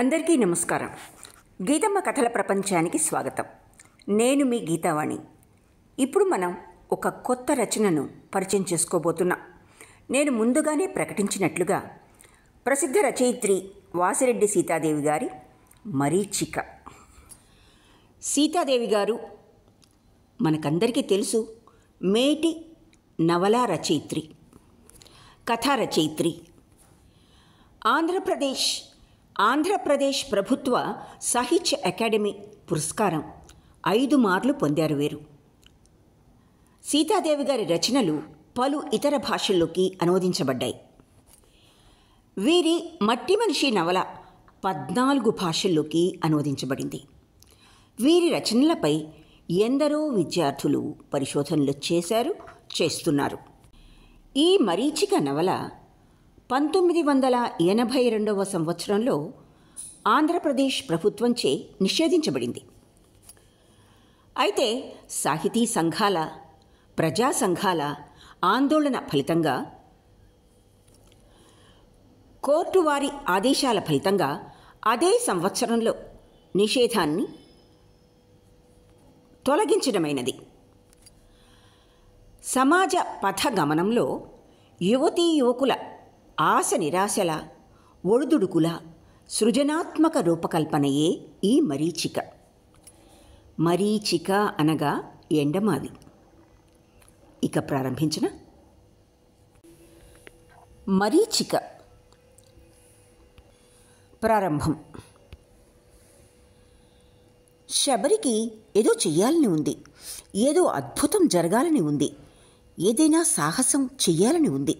అందరికీ నమస్కారం గీతమ్మ కథల ప్రపంచానికి స్వాగతం నేను మీ గీతావాణి ఇప్పుడు మనం ఒక కొత్త రచనను పరిచయం చేసుకోబోతున్నా నేను ముందుగానే ప్రకటించినట్లుగా ప్రసిద్ధ రచయిత్రి వాసిరెడ్డి సీతాదేవి గారి మరీచిక సీతాదేవి గారు మనకందరికీ తెలుసు మేటి నవలా రచయిత్రి కథా రచయిత్రి ఆంధ్రప్రదేశ్ ఆంధ్రప్రదేశ్ ప్రభుత్వ సాహిత్య అకాడమీ పురస్కారం ఐదు మార్లు పొందారు వీరు సీతాదేవి గారి రచనలు పలు ఇతర భాషల్లోకి అనువదించబడ్డాయి వీరి మట్టి మనిషి నవల పద్నాలుగు భాషల్లోకి అనువదించబడింది వీరి రచనలపై ఎందరో విద్యార్థులు పరిశోధనలు చేశారు చేస్తున్నారు ఈ మరీచిక నవల పంతొమ్మిది వందల ఎనభై రెండవ సంవత్సరంలో ఆంధ్రప్రదేశ్ ప్రభుత్వంచే నిషేధించబడింది అయితే సాహితీ సంఘాల ప్రజా సంఘాల ఆందోళన ఫలితంగా కోర్టు వారి ఆదేశాల ఫలితంగా అదే సంవత్సరంలో నిషేధాన్ని తొలగించడమైనది సమాజ పథ గమనంలో యువతీ యువకుల ఆశ నిరాశల ఒడుదుడుకుల సృజనాత్మక రూపకల్పనయే ఈ మరీచిక మరీచిక అనగా ఎండమావి ఇక ప్రారంభించిన మరీచిక ప్రారంభం శబరికి ఏదో చెయ్యాలని ఉంది ఏదో అద్భుతం జరగాలని ఉంది ఏదైనా సాహసం చెయ్యాలని ఉంది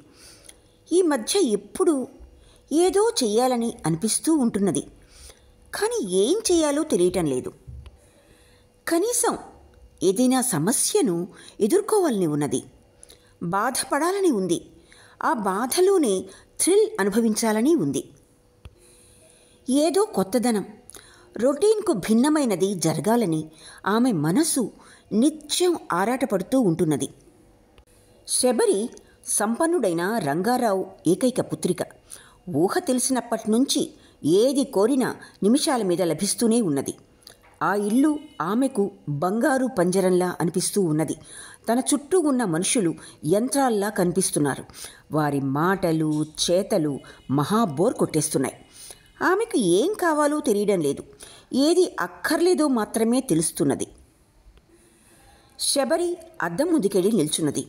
ఈ మధ్య ఎప్పుడు ఏదో చేయాలని అనిపిస్తూ ఉంటున్నది కానీ ఏం చేయాలో తెలియటం లేదు కనీసం ఏదైనా సమస్యను ఎదుర్కోవాలని ఉన్నది బాధపడాలని ఉంది ఆ బాధలోనే థ్రిల్ అనుభవించాలని ఉంది ఏదో కొత్తదనం రొటీన్కు భిన్నమైనది జరగాలని ఆమె మనసు నిత్యం ఆరాటపడుతూ ఉంటున్నది శబరి సంపన్నుడైన రంగారావు ఏకైక పుత్రిక ఊహ తెలిసినప్పటి నుంచి ఏది కోరినా నిమిషాల మీద లభిస్తూనే ఉన్నది ఆ ఇల్లు ఆమెకు బంగారు పంజరంలా అనిపిస్తూ ఉన్నది తన చుట్టూ ఉన్న మనుషులు యంత్రాల్లా కనిపిస్తున్నారు వారి మాటలు చేతలు మహాబోర్ కొట్టేస్తున్నాయి ఆమెకు ఏం కావాలో తెలియడం లేదు ఏది అక్కర్లేదో మాత్రమే తెలుస్తున్నది శబరి అద్దం ముందుకెళ్ళి నిల్చున్నది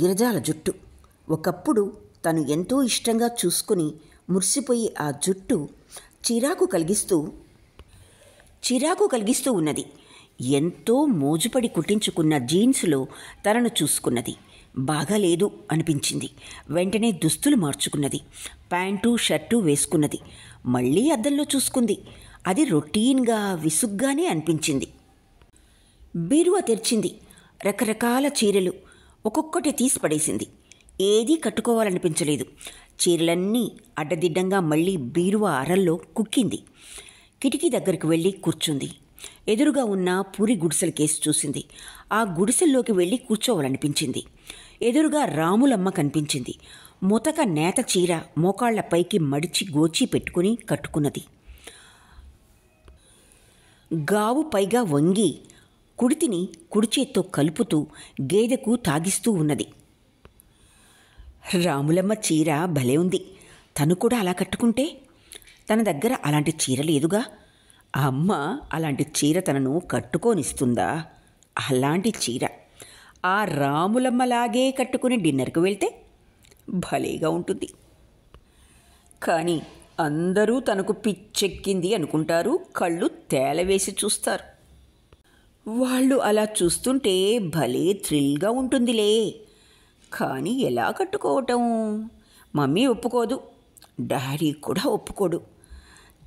గిరిజాల జుట్టు ఒకప్పుడు తను ఎంతో ఇష్టంగా చూసుకుని మురిసిపోయి ఆ జుట్టు చిరాకు కలిగిస్తూ చిరాకు కలిగిస్తూ ఉన్నది ఎంతో మోజుపడి కుట్టించుకున్న జీన్స్లో తనను చూసుకున్నది బాగాలేదు అనిపించింది వెంటనే దుస్తులు మార్చుకున్నది ప్యాంటు షర్టు వేసుకున్నది మళ్ళీ అద్దంలో చూసుకుంది అది రొటీన్గా విసుగ్గానే అనిపించింది బీరువా తెరిచింది రకరకాల చీరలు ఒక్కొక్కటి తీసి పడేసింది ఏదీ కట్టుకోవాలనిపించలేదు చీరలన్నీ అడ్డదిడ్డంగా మళ్ళీ బీరువా అరల్లో కుక్కింది కిటికీ దగ్గరికి వెళ్ళి కూర్చుంది ఎదురుగా ఉన్న పూరి గుడిసెల కేసు చూసింది ఆ గుడిసెల్లోకి వెళ్ళి కూర్చోవాలనిపించింది ఎదురుగా రాములమ్మ కనిపించింది మొతక నేత చీర మోకాళ్ల పైకి మడిచి గోచి పెట్టుకుని కట్టుకున్నది గావు పైగా వంగి కుడితిని కుడిచేత్తో కలుపుతూ గేదెకు తాగిస్తూ ఉన్నది రాములమ్మ చీర భలే ఉంది తను కూడా అలా కట్టుకుంటే తన దగ్గర అలాంటి చీర లేదుగా ఆ అమ్మ అలాంటి చీర తనను కట్టుకోనిస్తుందా అలాంటి చీర ఆ రాములమ్మలాగే కట్టుకుని డిన్నర్కి వెళ్తే భలేగా ఉంటుంది కానీ అందరూ తనకు పిచ్చెక్కింది అనుకుంటారు కళ్ళు తేలవేసి చూస్తారు వాళ్ళు అలా చూస్తుంటే భలే థ్రిల్గా ఉంటుందిలే కానీ ఎలా కట్టుకోవటం మమ్మీ ఒప్పుకోదు డాడీ కూడా ఒప్పుకోడు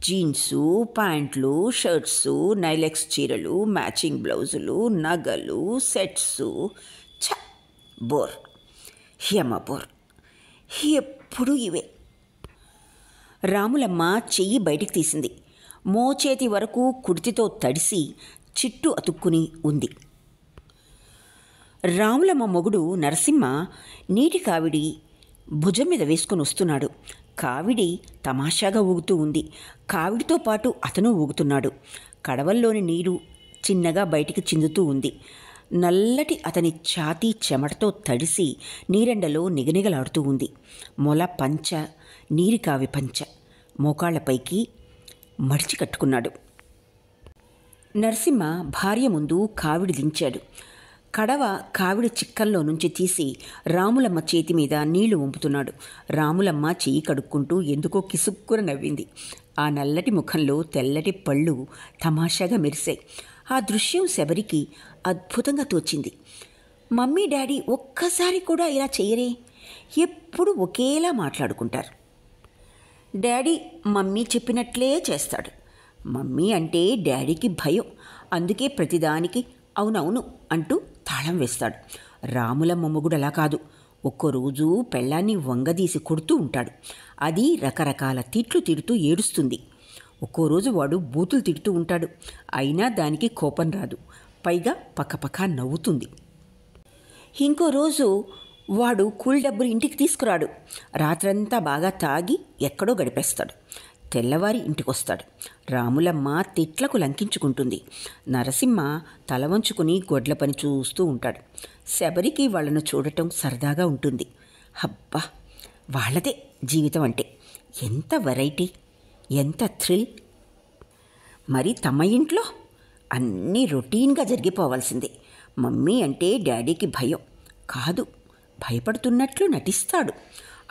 జీన్సు ప్యాంట్లు షర్ట్సు నైలెక్స్ చీరలు మ్యాచింగ్ బ్లౌజులు నగలు సెట్సు చ బోర్ హ్యమ బోర్ ఎప్పుడు ఇవే రాములమ్మ చెయ్యి బయటికి తీసింది మోచేతి వరకు కుర్తితో తడిసి చిట్టు అతుక్కుని ఉంది రాములమ్మ మొగుడు నరసింహ నీటి కావిడి భుజం మీద వేసుకుని వస్తున్నాడు కావిడి తమాషాగా ఊగుతూ ఉంది కావిడితో పాటు అతను ఊగుతున్నాడు కడవల్లోని నీరు చిన్నగా బయటికి చిందుతూ ఉంది నల్లటి అతని ఛాతీ చెమటతో తడిసి నీరెండలో నిగనిగలాడుతూ ఉంది మొల పంచ నీరికావి పంచ మోకాళ్లపైకి మడిచి కట్టుకున్నాడు నరసింహ భార్య ముందు కావిడి దించాడు కడవ కావిడి చిక్కల్లో నుంచి తీసి రాములమ్మ చేతి మీద నీళ్లు వంపుతున్నాడు రాములమ్మ చేయి కడుక్కుంటూ ఎందుకో కిసుక్కున నవ్వింది ఆ నల్లటి ముఖంలో తెల్లటి పళ్ళు తమాషాగా మెరిశాయి ఆ దృశ్యం శబరికి అద్భుతంగా తోచింది మమ్మీ డాడీ ఒక్కసారి కూడా ఇలా చేయరే ఎప్పుడు ఒకేలా మాట్లాడుకుంటారు డాడీ మమ్మీ చెప్పినట్లే చేస్తాడు మమ్మీ అంటే డాడీకి భయం అందుకే ప్రతిదానికి అవునవును అంటూ తాళం వేస్తాడు రాముల మొగుడు అలా కాదు ఒక్కరోజు పెళ్ళాన్ని వంగదీసి కొడుతూ ఉంటాడు అది రకరకాల తిట్లు తిడుతూ ఏడుస్తుంది ఒక్కో రోజు వాడు బూతులు తిడుతూ ఉంటాడు అయినా దానికి కోపం రాదు పైగా పక్కపక్క నవ్వుతుంది ఇంకో రోజు వాడు కూల్ డబ్బులు ఇంటికి తీసుకురాడు రాత్రంతా బాగా తాగి ఎక్కడో గడిపేస్తాడు తెల్లవారి ఇంటికొస్తాడు రాములమ్మ తిట్లకు లంకించుకుంటుంది నరసింహ తల వంచుకుని గొడ్ల పని చూస్తూ ఉంటాడు శబరికి వాళ్ళను చూడటం సరదాగా ఉంటుంది హబ్బా వాళ్ళదే జీవితం అంటే ఎంత వెరైటీ ఎంత థ్రిల్ మరి తమ ఇంట్లో అన్నీ రొటీన్గా జరిగిపోవాల్సిందే మమ్మీ అంటే డాడీకి భయం కాదు భయపడుతున్నట్లు నటిస్తాడు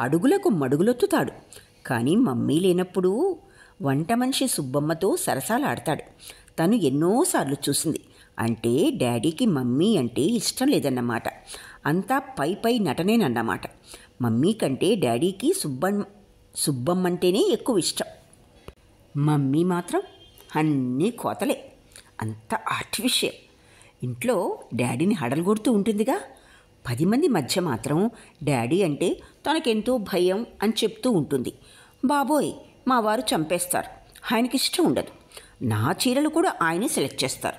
అడుగులకు మడుగులొత్తుతాడు కానీ మమ్మీ లేనప్పుడు వంట మనిషి సుబ్బమ్మతో సరసాలాడతాడు తను ఎన్నోసార్లు చూసింది అంటే డాడీకి మమ్మీ అంటే ఇష్టం లేదన్నమాట అంతా పై పై నటనేనన్నమాట మమ్మీ కంటే డాడీకి సుబ్బం సుబ్బమ్మంటేనే ఎక్కువ ఇష్టం మమ్మీ మాత్రం అన్నీ కోతలే అంత ఆర్టిఫిషియల్ ఇంట్లో డాడీని హడలుగొడుతూ ఉంటుందిగా పది మంది మధ్య మాత్రం డాడీ అంటే తనకెంతో భయం అని చెప్తూ ఉంటుంది బాబోయ్ మా వారు చంపేస్తారు ఆయనకి ఇష్టం ఉండదు నా చీరలు కూడా ఆయనే సెలెక్ట్ చేస్తారు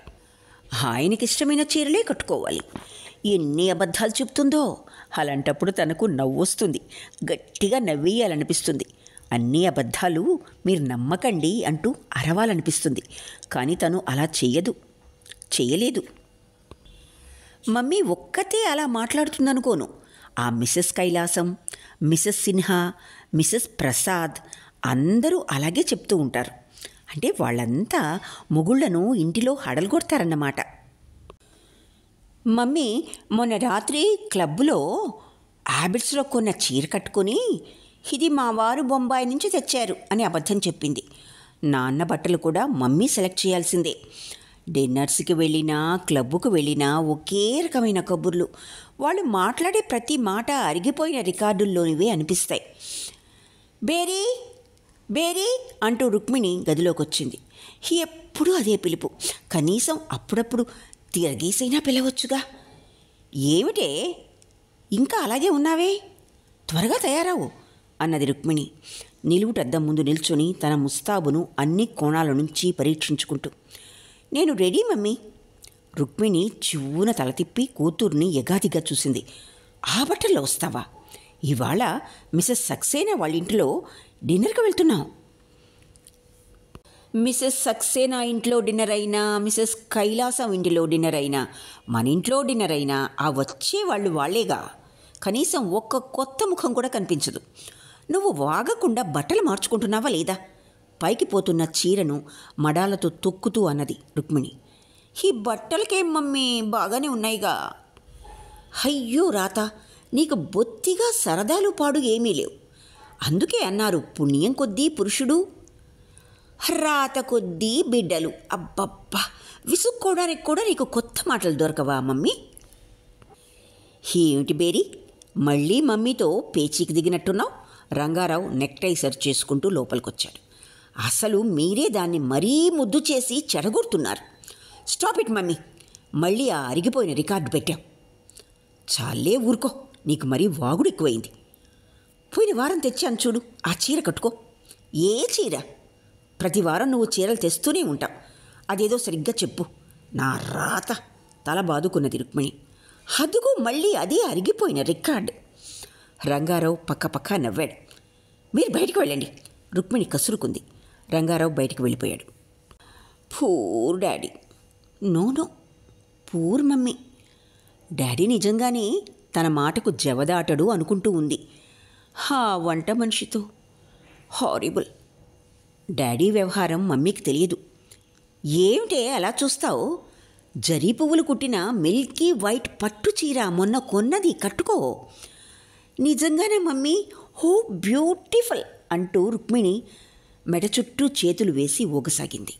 ఆయనకి ఇష్టమైన చీరలే కట్టుకోవాలి ఎన్ని అబద్ధాలు చెప్తుందో అలాంటప్పుడు తనకు నవ్వు వస్తుంది గట్టిగా నవ్వేయాలనిపిస్తుంది అన్ని అబద్ధాలు మీరు నమ్మకండి అంటూ అరవాలనిపిస్తుంది కానీ తను అలా చేయదు చేయలేదు మమ్మీ ఒక్కతే అలా మాట్లాడుతుందనుకోను ఆ Mrs Kailasam Mrs Sinha Mrs Prasad అందరూ అలాగే చెప్తూ ఉంటారు అంటే వాళ్ళంతా మొగుళ్లను ఇంటిలో హడలు కొడతారన్నమాట మమ్మీ మొన్న రాత్రి క్లబ్లో హ్యాబిట్స్లో కొన్న చీర కట్టుకుని ఇది మా వారు బొంబాయి నుంచి తెచ్చారు అని అబద్ధం చెప్పింది నాన్న బట్టలు కూడా మమ్మీ సెలెక్ట్ చేయాల్సిందే డిన్నర్స్కి వెళ్ళినా క్లబ్కు వెళ్ళినా ఒకే రకమైన కబుర్లు వాళ్ళు మాట్లాడే ప్రతి మాట అరిగిపోయిన రికార్డుల్లోనివే అనిపిస్తాయి బేరీ బేరీ అంటూ రుక్మిణి గదిలోకి వచ్చింది ఎప్పుడూ అదే పిలుపు కనీసం అప్పుడప్పుడు తిరగేసైనా పిలవచ్చుగా ఏమిటే ఇంకా అలాగే ఉన్నావే త్వరగా తయారావు అన్నది రుక్మిణి నిలువుటద్దం ముందు నిల్చొని తన ముస్తాబును అన్ని కోణాల నుంచి పరీక్షించుకుంటూ నేను రెడీ మమ్మీ రుక్మిణి చివ్వున తల తిప్పి కూతుర్ని ఎగాదిగా చూసింది ఆ బట్టల్లో వస్తావా ఇవాళ మిసెస్ సక్సేనా వాళ్ళ ఇంట్లో డిన్నర్కి వెళ్తున్నావు మిసెస్ సక్సేనా ఇంట్లో డిన్నర్ అయినా మిసెస్ కైలాసం ఇంటిలో డిన్నర్ అయినా మన ఇంట్లో డిన్నర్ అయినా ఆ వచ్చే వాళ్ళు వాళ్లేగా కనీసం ఒక్క కొత్త ముఖం కూడా కనిపించదు నువ్వు వాగకుండా బట్టలు మార్చుకుంటున్నావా లేదా పైకి పోతున్న చీరను మడాలతో తొక్కుతూ అన్నది రుక్మిణి ఈ బట్టలకేం మమ్మీ బాగానే ఉన్నాయిగా అయ్యో రాత నీకు బొత్తిగా సరదాలు పాడు ఏమీ లేవు అందుకే అన్నారు పుణ్యం కొద్దీ పురుషుడు రాత కొద్దీ బిడ్డలు అబ్బబ్బా విసుక్కోవడానికి కూడా నీకు కొత్త మాటలు దొరకవా మమ్మీ ఏమిటి బేరీ మళ్ళీ మమ్మీతో పేచీకి దిగినట్టున్నావు రంగారావు నెక్టై సర్చ్ చేసుకుంటూ లోపలికొచ్చాడు అసలు మీరే దాన్ని మరీ ముద్దు చేసి చెడగొడుతున్నారు స్టాప్ ఇట్ మమ్మీ మళ్ళీ ఆ అరిగిపోయిన రికార్డు పెట్టాం చాలే ఊరుకో నీకు మరీ వాగుడు ఎక్కువైంది పోయిన వారం తెచ్చాను చూడు ఆ చీర కట్టుకో ఏ చీర ప్రతి వారం నువ్వు చీరలు తెస్తూనే ఉంటావు అదేదో సరిగ్గా చెప్పు నా రాత తల బాదుకున్నది రుక్మిణి అదుగు మళ్ళీ అదే అరిగిపోయిన రికార్డు రంగారావు పక్కపక్క నవ్వాడు మీరు బయటికి వెళ్ళండి రుక్మిణి కసురుకుంది రంగారావు బయటికి వెళ్ళిపోయాడు poor daddy no poor mummy daddy నిజంగానే తన మాటకు జవదాటడు అనుకుంటూ ఉంది హా వంట మనిషితో హారిబుల్ డాడీ వ్యవహారం మమ్మీకి తెలియదు ఏమిటే అలా చూస్తావు జరీ పువ్వులు కుట్టిన మిల్కీ వైట్ పట్టు చీర మొన్న కొన్నది కట్టుకో నిజంగానే మమ్మీ హో బ్యూటిఫుల్ అంటూ రుక్మిణి మెడ చుట్టూ చేతులు వేసి ఊగసాగింది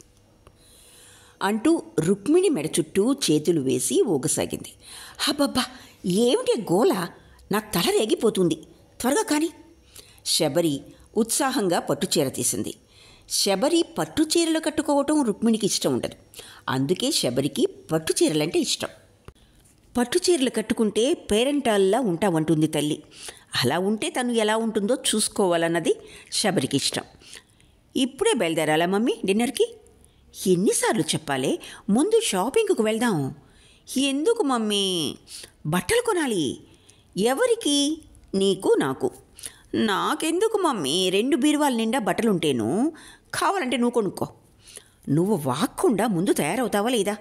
అంటూ రుక్మిణి మెడ చుట్టూ చేతులు వేసి ఊగసాగింది హబ్బబ్బా ఏమిటి గోల నా తల రేగిపోతుంది త్వరగా కాని శబరి ఉత్సాహంగా పట్టుచీర తీసింది శబరి పట్టుచీరలు కట్టుకోవటం రుక్మిణికి ఇష్టం ఉండదు అందుకే శబరికి పట్టుచీరలంటే ఇష్టం పట్టుచీరలు కట్టుకుంటే పేరెంటాల్లా ఉంటామంటుంది తల్లి అలా ఉంటే తను ఎలా ఉంటుందో చూసుకోవాలన్నది శబరికి ఇష్టం ఇప్పుడే బయలుదేరాలా మమ్మీ డిన్నర్కి ఎన్నిసార్లు చెప్పాలి ముందు షాపింగ్కు వెళ్దాం ఎందుకు మమ్మీ బట్టలు కొనాలి ఎవరికి నీకు నాకు నాకెందుకు మమ్మీ రెండు బీరువాల నిండా బట్టలుంటేను కావాలంటే నువ్వు కొనుక్కో నువ్వు వాక్కుండా ముందు తయారవుతావా లేదా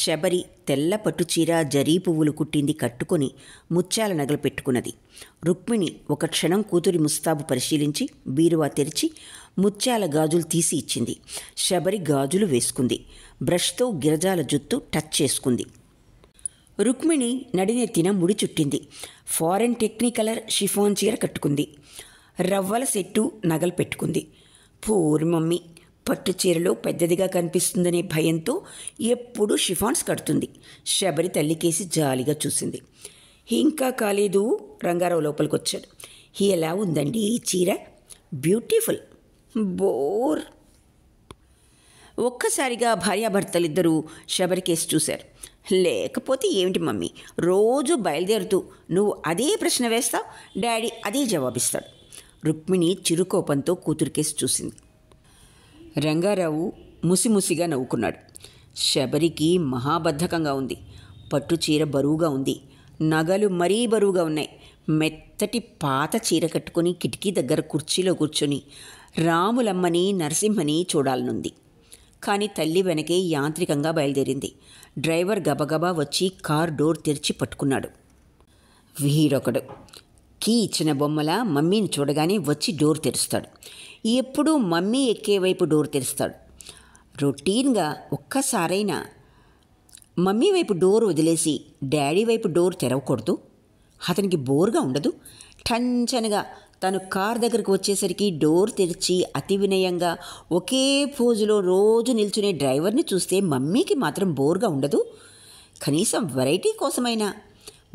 శబరి తెల్ల పట్టు చీర జరీ పువ్వులు కుట్టింది కట్టుకొని ముత్యాల నగలు పెట్టుకున్నది రుక్మిణి ఒక క్షణం కూతురి ముస్తాబు పరిశీలించి బీరువా తెరిచి ముత్యాల గాజులు తీసి ఇచ్చింది శబరి గాజులు వేసుకుంది బ్రష్తో గిరజాల జుత్తు టచ్ చేసుకుంది రుక్మిణి నడినెత్తిన ముడి చుట్టింది ఫారెన్ టెక్నికలర్ షిఫాన్ చీర కట్టుకుంది రవ్వల సెట్టు నగలు పెట్టుకుంది పూరి మమ్మీ పట్టు చీరలో పెద్దదిగా కనిపిస్తుందనే భయంతో ఎప్పుడూ షిఫాన్స్ కడుతుంది శబరి తల్లికేసి జాలిగా చూసింది ఇంకా కాలేదు రంగారావు లోపలికి వచ్చాడు ఎలా ఉందండి ఈ చీర బ్యూటిఫుల్ బోర్ ఒక్కసారిగా భార్యాభర్తలిద్దరూ శబరి చూశారు లేకపోతే ఏమిటి మమ్మీ రోజు బయలుదేరుతూ నువ్వు అదే ప్రశ్న వేస్తావు డాడీ అదే జవాబిస్తాడు రుక్మిణి చిరుకోపంతో కూతురికేసి చూసింది రంగారావు ముసిముసిగా నవ్వుకున్నాడు శబరికి మహాబద్ధకంగా ఉంది పట్టు చీర బరువుగా ఉంది నగలు మరీ బరువుగా ఉన్నాయి మెత్తటి పాత చీర కట్టుకొని కిటికీ దగ్గర కుర్చీలో కూర్చొని రాములమ్మని నరసింహని చూడాలనుంది కానీ తల్లి వెనకే యాంత్రికంగా బయలుదేరింది డ్రైవర్ గబగబా వచ్చి కార్ డోర్ తెరిచి పట్టుకున్నాడు వీరొకడు కీ ఇచ్చిన బొమ్మల మమ్మీని చూడగానే వచ్చి డోర్ తెరుస్తాడు ఎప్పుడూ మమ్మీ ఎక్కే వైపు డోర్ తెరుస్తాడు రొటీన్గా ఒక్కసారైనా మమ్మీ వైపు డోర్ వదిలేసి డాడీ వైపు డోర్ తెరవకూడదు అతనికి బోర్గా ఉండదు టంచనగా తను కార్ దగ్గరకు వచ్చేసరికి డోర్ తెరిచి అతి వినయంగా ఒకే పోజులో రోజు నిల్చునే డ్రైవర్ని చూస్తే మమ్మీకి మాత్రం బోర్గా ఉండదు కనీసం వెరైటీ కోసమైనా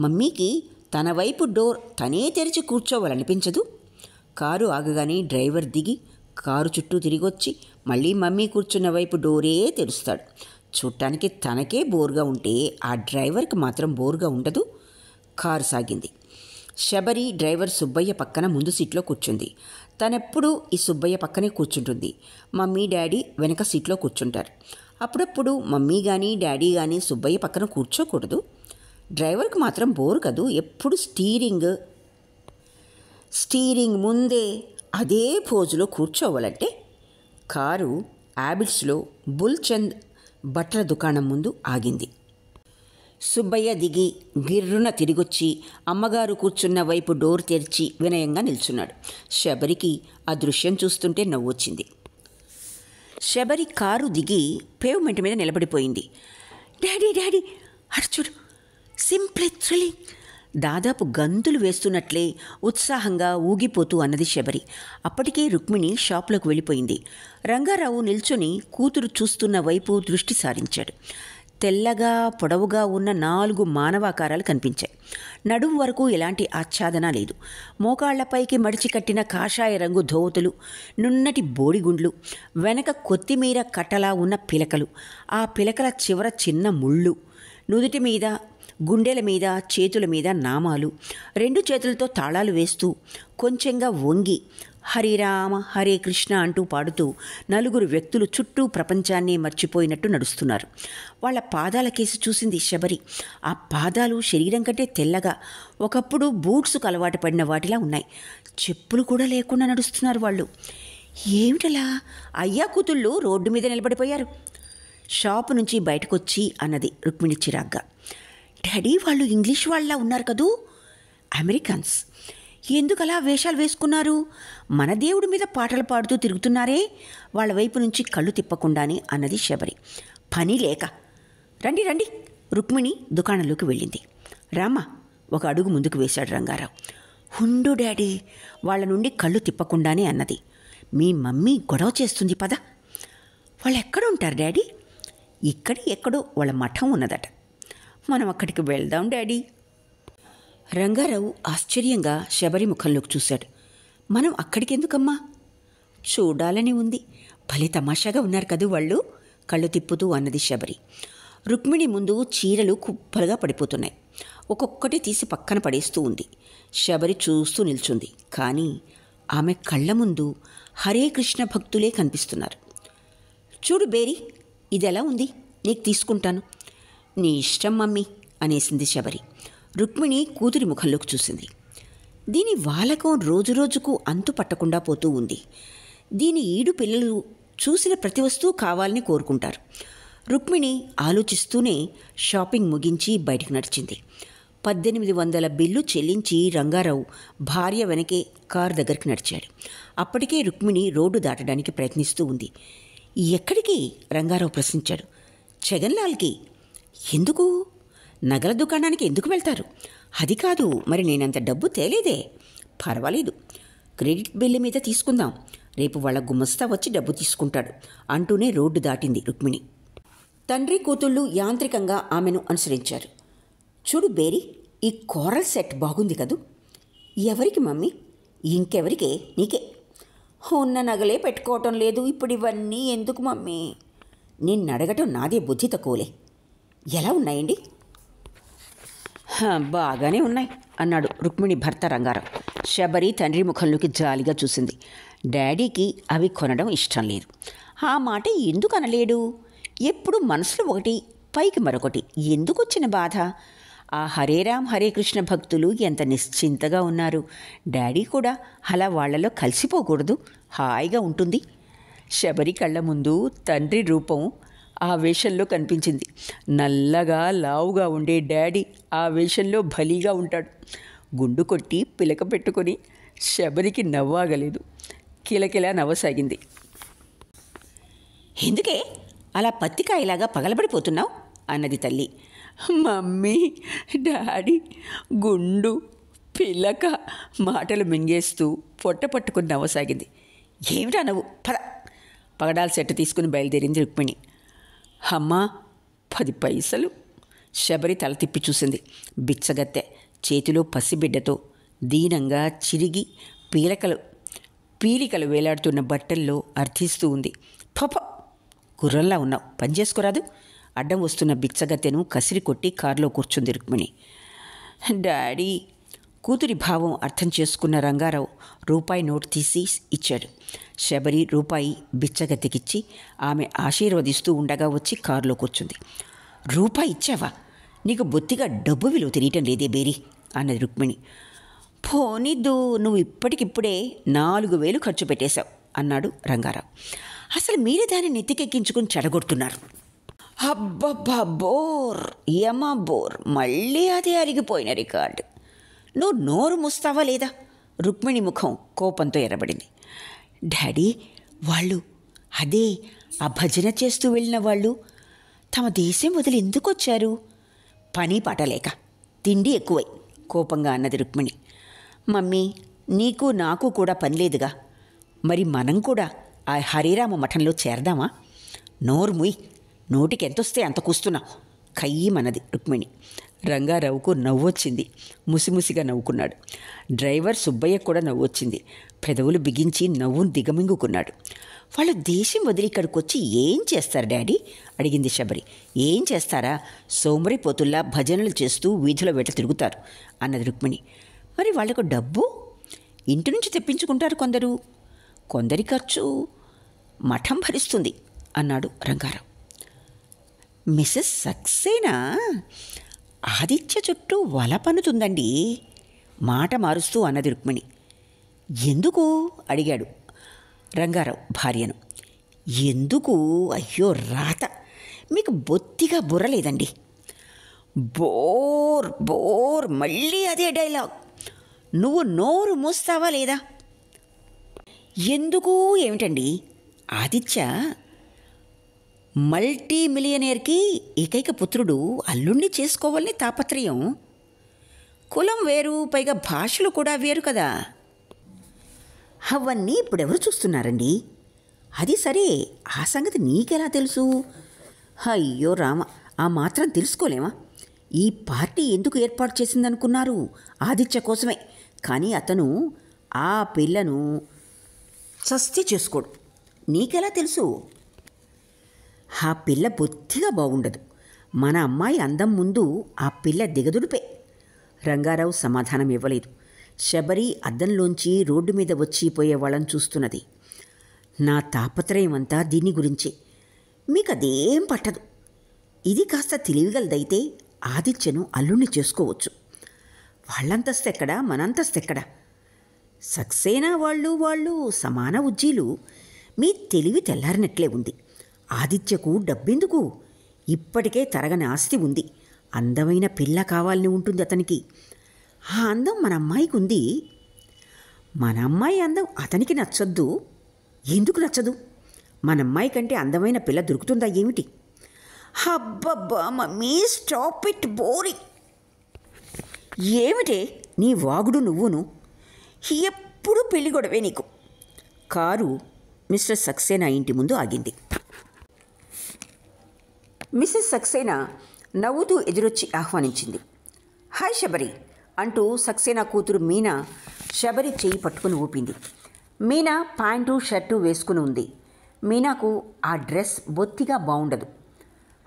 మమ్మీకి తన వైపు డోర్ తనే తెరిచి కూర్చోవాలనిపించదు కారు ఆగగానే డ్రైవర్ దిగి కారు చుట్టూ తిరిగొచ్చి మళ్ళీ మమ్మీ కూర్చున్న వైపు డోరే తెరుస్తాడు చూడటానికి తనకే బోర్గా ఉంటే ఆ డ్రైవర్కి మాత్రం బోర్గా ఉండదు కారు సాగింది శబరి డ్రైవర్ సుబ్బయ్య పక్కన ముందు సీట్లో కూర్చుంది తనెప్పుడు ఈ సుబ్బయ్య పక్కనే కూర్చుంటుంది మమ్మీ డాడీ వెనక సీట్లో కూర్చుంటారు అప్పుడప్పుడు మమ్మీ కానీ డాడీ కానీ సుబ్బయ్య పక్కన కూర్చోకూడదు డ్రైవర్కి మాత్రం బోరు కదూ ఎప్పుడు స్టీరింగ్ స్టీరింగ్ ముందే అదే పోజులో కూర్చోవాలంటే కారు యాబిట్స్లో బుల్చంద్ బట్టల దుకాణం ముందు ఆగింది సుబ్బయ్య దిగి గిర్రున తిరిగొచ్చి అమ్మగారు కూర్చున్న వైపు డోర్ తెరిచి వినయంగా నిల్చున్నాడు శబరికి ఆ దృశ్యం చూస్తుంటే నవ్వొచ్చింది శబరి కారు దిగి పేవ్మెంట్ మీద నిలబడిపోయింది డాడీ డాడీ అర్చుడు సింప్లీ థ్రిల్లింగ్ దాదాపు గంతులు వేస్తున్నట్లే ఉత్సాహంగా ఊగిపోతూ అన్నది శబరి అప్పటికే రుక్మిణి షాప్లోకి వెళ్ళిపోయింది రంగారావు నిల్చొని కూతురు చూస్తున్న వైపు దృష్టి సారించాడు తెల్లగా పొడవుగా ఉన్న నాలుగు మానవాకారాలు కనిపించాయి నడుం వరకు ఎలాంటి ఆచ్ఛాదన లేదు మోకాళ్లపైకి మడిచి కట్టిన కాషాయ రంగు ధోతులు నున్నటి బోడిగుండ్లు వెనక కొత్తిమీర కట్టలా ఉన్న పిలకలు ఆ పిలకల చివర చిన్న ముళ్ళు నుదుటి మీద గుండెల మీద చేతుల మీద నామాలు రెండు చేతులతో తాళాలు వేస్తూ కొంచెంగా వంగి హరిరామ హరే కృష్ణ అంటూ పాడుతూ నలుగురు వ్యక్తులు చుట్టూ ప్రపంచాన్నే మర్చిపోయినట్టు నడుస్తున్నారు వాళ్ళ పాదాల కేసు చూసింది శబరి ఆ పాదాలు శరీరం కంటే తెల్లగా ఒకప్పుడు బూట్స్కు అలవాటు పడిన వాటిలా ఉన్నాయి చెప్పులు కూడా లేకుండా నడుస్తున్నారు వాళ్ళు ఏమిటలా అయ్యా కూతుళ్ళు రోడ్డు మీద నిలబడిపోయారు షాపు నుంచి బయటకొచ్చి అన్నది రుక్మిణి చిరాగ్గా డాడీ వాళ్ళు ఇంగ్లీష్ వాళ్ళ ఉన్నారు కదూ అమెరికన్స్ ఎందుకలా వేషాలు వేసుకున్నారు మన దేవుడి మీద పాటలు పాడుతూ తిరుగుతున్నారే వాళ్ళ వైపు నుంచి కళ్ళు తిప్పకుండానే అన్నది శబరి పని లేక రండి రండి రుక్మిణి దుకాణంలోకి వెళ్ళింది రామ ఒక అడుగు ముందుకు వేశాడు రంగారావు హుండు డాడీ వాళ్ళ నుండి కళ్ళు తిప్పకుండానే అన్నది మీ మమ్మీ గొడవ చేస్తుంది పద వాళ్ళు ఎక్కడుంటారు డాడీ ఇక్కడ ఎక్కడో వాళ్ళ మఠం ఉన్నదట మనం అక్కడికి వెళ్దాం డాడీ రంగారావు ఆశ్చర్యంగా శబరి ముఖంలోకి చూశాడు మనం అక్కడికెందుకమ్మా చూడాలని ఉంది భలే తమాషాగా ఉన్నారు కదూ వాళ్ళు కళ్ళు తిప్పుతూ అన్నది శబరి రుక్మిణి ముందు చీరలు కుప్పలుగా పడిపోతున్నాయి ఒక్కొక్కటి తీసి పక్కన పడేస్తూ ఉంది శబరి చూస్తూ నిల్చుంది కానీ ఆమె కళ్ళ ముందు హరే కృష్ణ భక్తులే కనిపిస్తున్నారు చూడు బేరీ ఇది ఎలా ఉంది నీకు తీసుకుంటాను నీ ఇష్టం మమ్మీ అనేసింది శబరి రుక్మిణి కూతురి ముఖంలోకి చూసింది దీని వాలకం రోజురోజుకు అంతు పట్టకుండా పోతూ ఉంది దీని ఈడు పిల్లలు చూసిన ప్రతి వస్తువు కావాలని కోరుకుంటారు రుక్మిణి ఆలోచిస్తూనే షాపింగ్ ముగించి బయటకు నడిచింది పద్దెనిమిది వందల బిల్లు చెల్లించి రంగారావు భార్య వెనకే కారు దగ్గరికి నడిచాడు అప్పటికే రుక్మిణి రోడ్డు దాటడానికి ప్రయత్నిస్తూ ఉంది ఎక్కడికి రంగారావు ప్రశ్నించాడు జగన్లాల్కి ఎందుకు నగల దుకాణానికి ఎందుకు వెళ్తారు అది కాదు మరి నేనంత డబ్బు తేలేదే పర్వాలేదు క్రెడిట్ బిల్లు మీద తీసుకుందాం రేపు వాళ్ళ గుమస్తా వచ్చి డబ్బు తీసుకుంటాడు అంటూనే రోడ్డు దాటింది రుక్మిణి తండ్రి కూతుళ్ళు యాంత్రికంగా ఆమెను అనుసరించారు చూడు బేరీ ఈ కోరల్ సెట్ బాగుంది కదూ ఎవరికి మమ్మీ ఇంకెవరికే నీకే ఉన్న నగలే పెట్టుకోవటం లేదు ఇప్పుడు ఇవన్నీ ఎందుకు మమ్మీ నిన్నడగటం నాదే బుద్ధి తక్కువలే ఎలా ఉన్నాయండి బాగానే ఉన్నాయి అన్నాడు రుక్మిణి భర్త రంగారావు శబరి తండ్రి ముఖంలోకి జాలిగా చూసింది డాడీకి అవి కొనడం ఇష్టం లేదు ఆ మాట ఎందుకు అనలేడు ఎప్పుడు మనసులో ఒకటి పైకి మరొకటి ఎందుకు వచ్చిన బాధ ఆ హరే రామ్ హరే కృష్ణ భక్తులు ఎంత నిశ్చింతగా ఉన్నారు డాడీ కూడా అలా వాళ్లలో కలిసిపోకూడదు హాయిగా ఉంటుంది శబరి కళ్ళ ముందు తండ్రి రూపం ఆ వేషంలో కనిపించింది నల్లగా లావుగా ఉండే డాడీ ఆ వేషంలో భలీగా ఉంటాడు గుండు కొట్టి పిలక పెట్టుకొని శబరికి నవ్వాగలేదు కిలకిలా నవ్వసాగింది ఎందుకే అలా పత్తికాయలాగా పగలబడిపోతున్నావు అన్నది తల్లి మమ్మీ డాడీ గుండు పిలక మాటలు మింగేస్తూ పొట్ట పట్టుకుని నవ్వసాగింది ఏమిటా నవ్వు పద పగడాల సెట్ తీసుకుని బయలుదేరింది రుక్మిణి అమ్మా పది పైసలు శబరి తల తిప్పి చూసింది బిచ్చగత్తె చేతిలో పసిబిడ్డతో దీనంగా చిరిగి పీలకలు పీలికలు వేలాడుతున్న బట్టల్లో అర్థిస్తూ ఉంది పాప గుర్రంలా ఉన్నావు పని చేసుకోరాదు అడ్డం వస్తున్న బిచ్చగత్తెను కసిరి కొట్టి కారులో కూర్చుంది రుక్మిణి డాడీ కూతురి భావం అర్థం చేసుకున్న రంగారావు రూపాయి నోటు తీసి ఇచ్చాడు శబరి రూపాయి బిచ్చగతికిచ్చి ఆమె ఆశీర్వదిస్తూ ఉండగా వచ్చి కారులో కూర్చుంది రూపాయి ఇచ్చావా నీకు బొత్తిగా డబ్బు విలువ తెలియటం లేదే బేరీ అన్నది రుక్మిణి పోనిద్దు నువ్వు ఇప్పటికిప్పుడే నాలుగు వేలు ఖర్చు పెట్టేశావు అన్నాడు రంగారావు అసలు మీరే దాన్ని నెత్తికెక్కించుకుని చెడగొడుతున్నారు అబ్బబ్బా బోర్ యమా బోర్ మళ్ళీ అదే అరిగిపోయిన రికార్డు నువ్వు నోరు ముస్తావా లేదా రుక్మిణి ముఖం కోపంతో ఎరబడింది డాడీ వాళ్ళు అదే ఆ భజన చేస్తూ వెళ్ళిన వాళ్ళు తమ దేశం వదిలి ఎందుకు వచ్చారు పని పాటలేక తిండి ఎక్కువై కోపంగా అన్నది రుక్మిణి మమ్మీ నీకు నాకు కూడా పనిలేదుగా మరి మనం కూడా ఆ హరిరామ మఠంలో చేరదామా నోరు ముయ్ నోటికి ఎంతొస్తే అంత కూస్తున్నావు మనది రుక్మిణి రంగారావుకు నవ్వొచ్చింది ముసిముసిగా నవ్వుకున్నాడు డ్రైవర్ సుబ్బయ్య కూడా నవ్వొచ్చింది పెదవులు బిగించి నవ్వును దిగమింగుకున్నాడు వాళ్ళు దేశం వదిలి ఇక్కడికి వచ్చి ఏం చేస్తారు డాడీ అడిగింది శబరి ఏం చేస్తారా సోమరి పోతుల్లా భజనలు చేస్తూ వీధిలో వెట తిరుగుతారు అన్నది రుక్మిణి మరి వాళ్లకు డబ్బు ఇంటి నుంచి తెప్పించుకుంటారు కొందరు కొందరి ఖర్చు మఠం భరిస్తుంది అన్నాడు రంగారావు మిస్సెస్ సక్సేనా ఆదిత్య చుట్టూ వల పనుతుందండి మాట మారుస్తూ అన్నది రుక్మిణి ఎందుకు అడిగాడు రంగారావు భార్యను ఎందుకు అయ్యో రాత మీకు బొత్తిగా బుర్రలేదండి బోర్ బోర్ మళ్ళీ అదే డైలాగ్ నువ్వు నోరు మూస్తావా లేదా ఎందుకు ఏమిటండి ఆదిత్య మల్టీ మిలియనేర్కి ఏకైక పుత్రుడు అల్లుణ్ణి చేసుకోవాలని తాపత్రయం కులం వేరు పైగా భాషలు కూడా వేరు కదా అవన్నీ ఇప్పుడెవరు చూస్తున్నారండి అది సరే ఆ సంగతి నీకెలా తెలుసు అయ్యో రామ ఆ మాత్రం తెలుసుకోలేమా ఈ పార్టీ ఎందుకు ఏర్పాటు చేసిందనుకున్నారు ఆదిత్య కోసమే కానీ అతను ఆ పిల్లను చస్తే చేసుకోడు నీకెలా తెలుసు ఆ పిల్ల బొత్తిగా బాగుండదు మన అమ్మాయి అందం ముందు ఆ పిల్ల దిగదుడిపే రంగారావు సమాధానం ఇవ్వలేదు శబరి అద్దంలోంచి రోడ్డు మీద వచ్చి పోయేవాళ్ళని చూస్తున్నది నా తాపత్రయం అంతా దీని గురించే మీకు అదేం పట్టదు ఇది కాస్త తెలివిగలదైతే ఆదిత్యను అల్లుణ్ణి చేసుకోవచ్చు వాళ్ళంతస్తు మనంతస్తెక్కడా సక్సేనా వాళ్ళు వాళ్ళు సమాన ఉజ్జీలు మీ తెలివి తెల్లారినట్లే ఉంది ఆదిత్యకు డబ్బెందుకు ఇప్పటికే తరగని ఆస్తి ఉంది అందమైన పిల్ల కావాలని ఉంటుంది అతనికి ఆ అందం మన అమ్మాయికి ఉంది మన అమ్మాయి అందం అతనికి నచ్చద్దు ఎందుకు నచ్చదు మన అమ్మాయి కంటే అందమైన పిల్ల దొరుకుతుందా ఏమిటి అబ్బబ్బా మమ్మీ స్టాప్ ఇట్ బోరి ఏమిటే నీ వాగుడు నువ్వును ఎప్పుడు పెళ్లి గొడవే నీకు కారు మిస్టర్ సక్సేనా ఇంటి ముందు ఆగింది మిస్సెస్ సక్సేనా నవ్వుతూ ఎదురొచ్చి ఆహ్వానించింది హాయ్ శబరి అంటూ సక్సేనా కూతురు మీనా శబరి చేయి పట్టుకుని ఊపింది మీనా ప్యాంటు షర్టు వేసుకుని ఉంది మీనాకు ఆ డ్రెస్ బొత్తిగా బాగుండదు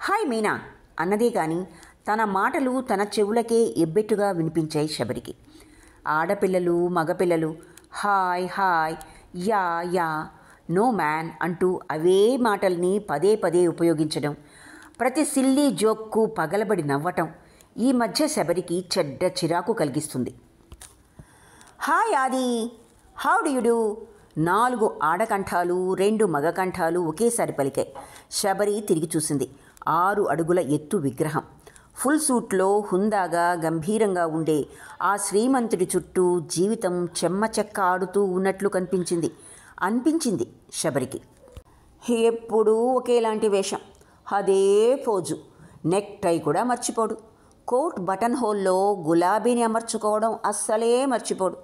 హాయ్ మీనా అన్నదే కానీ తన మాటలు తన చెవులకే ఎబ్బెట్టుగా వినిపించాయి శబరికి ఆడపిల్లలు మగపిల్లలు hi hi ya ya no man అంటూ అవే మాటల్ని పదే పదే ఉపయోగించడం ప్రతి సిల్లీ జోక్కు పగలబడి నవ్వటం ఈ మధ్య శబరికి చెడ్డ చిరాకు కలిగిస్తుంది హాయ్ ఆది హౌ డు యు డూ నాలుగు ఆడకంఠాలు రెండు మగ కంఠాలు ఒకేసారి పలికాయి శబరి తిరిగి చూసింది ఆరు అడుగుల ఎత్తు విగ్రహం ఫుల్ సూట్లో హుందాగా గంభీరంగా ఉండే ఆ శ్రీమంతుడి చుట్టూ జీవితం చెమ్మ చెక్క ఆడుతూ ఉన్నట్లు కనిపించింది అనిపించింది శబరికి ఎప్పుడూ ఒకేలాంటి వేషం అదే పోజు నెక్ టై కూడా మర్చిపోడు కోట్ బటన్ హోల్లో గులాబీని అమర్చుకోవడం అస్సలే మర్చిపోడు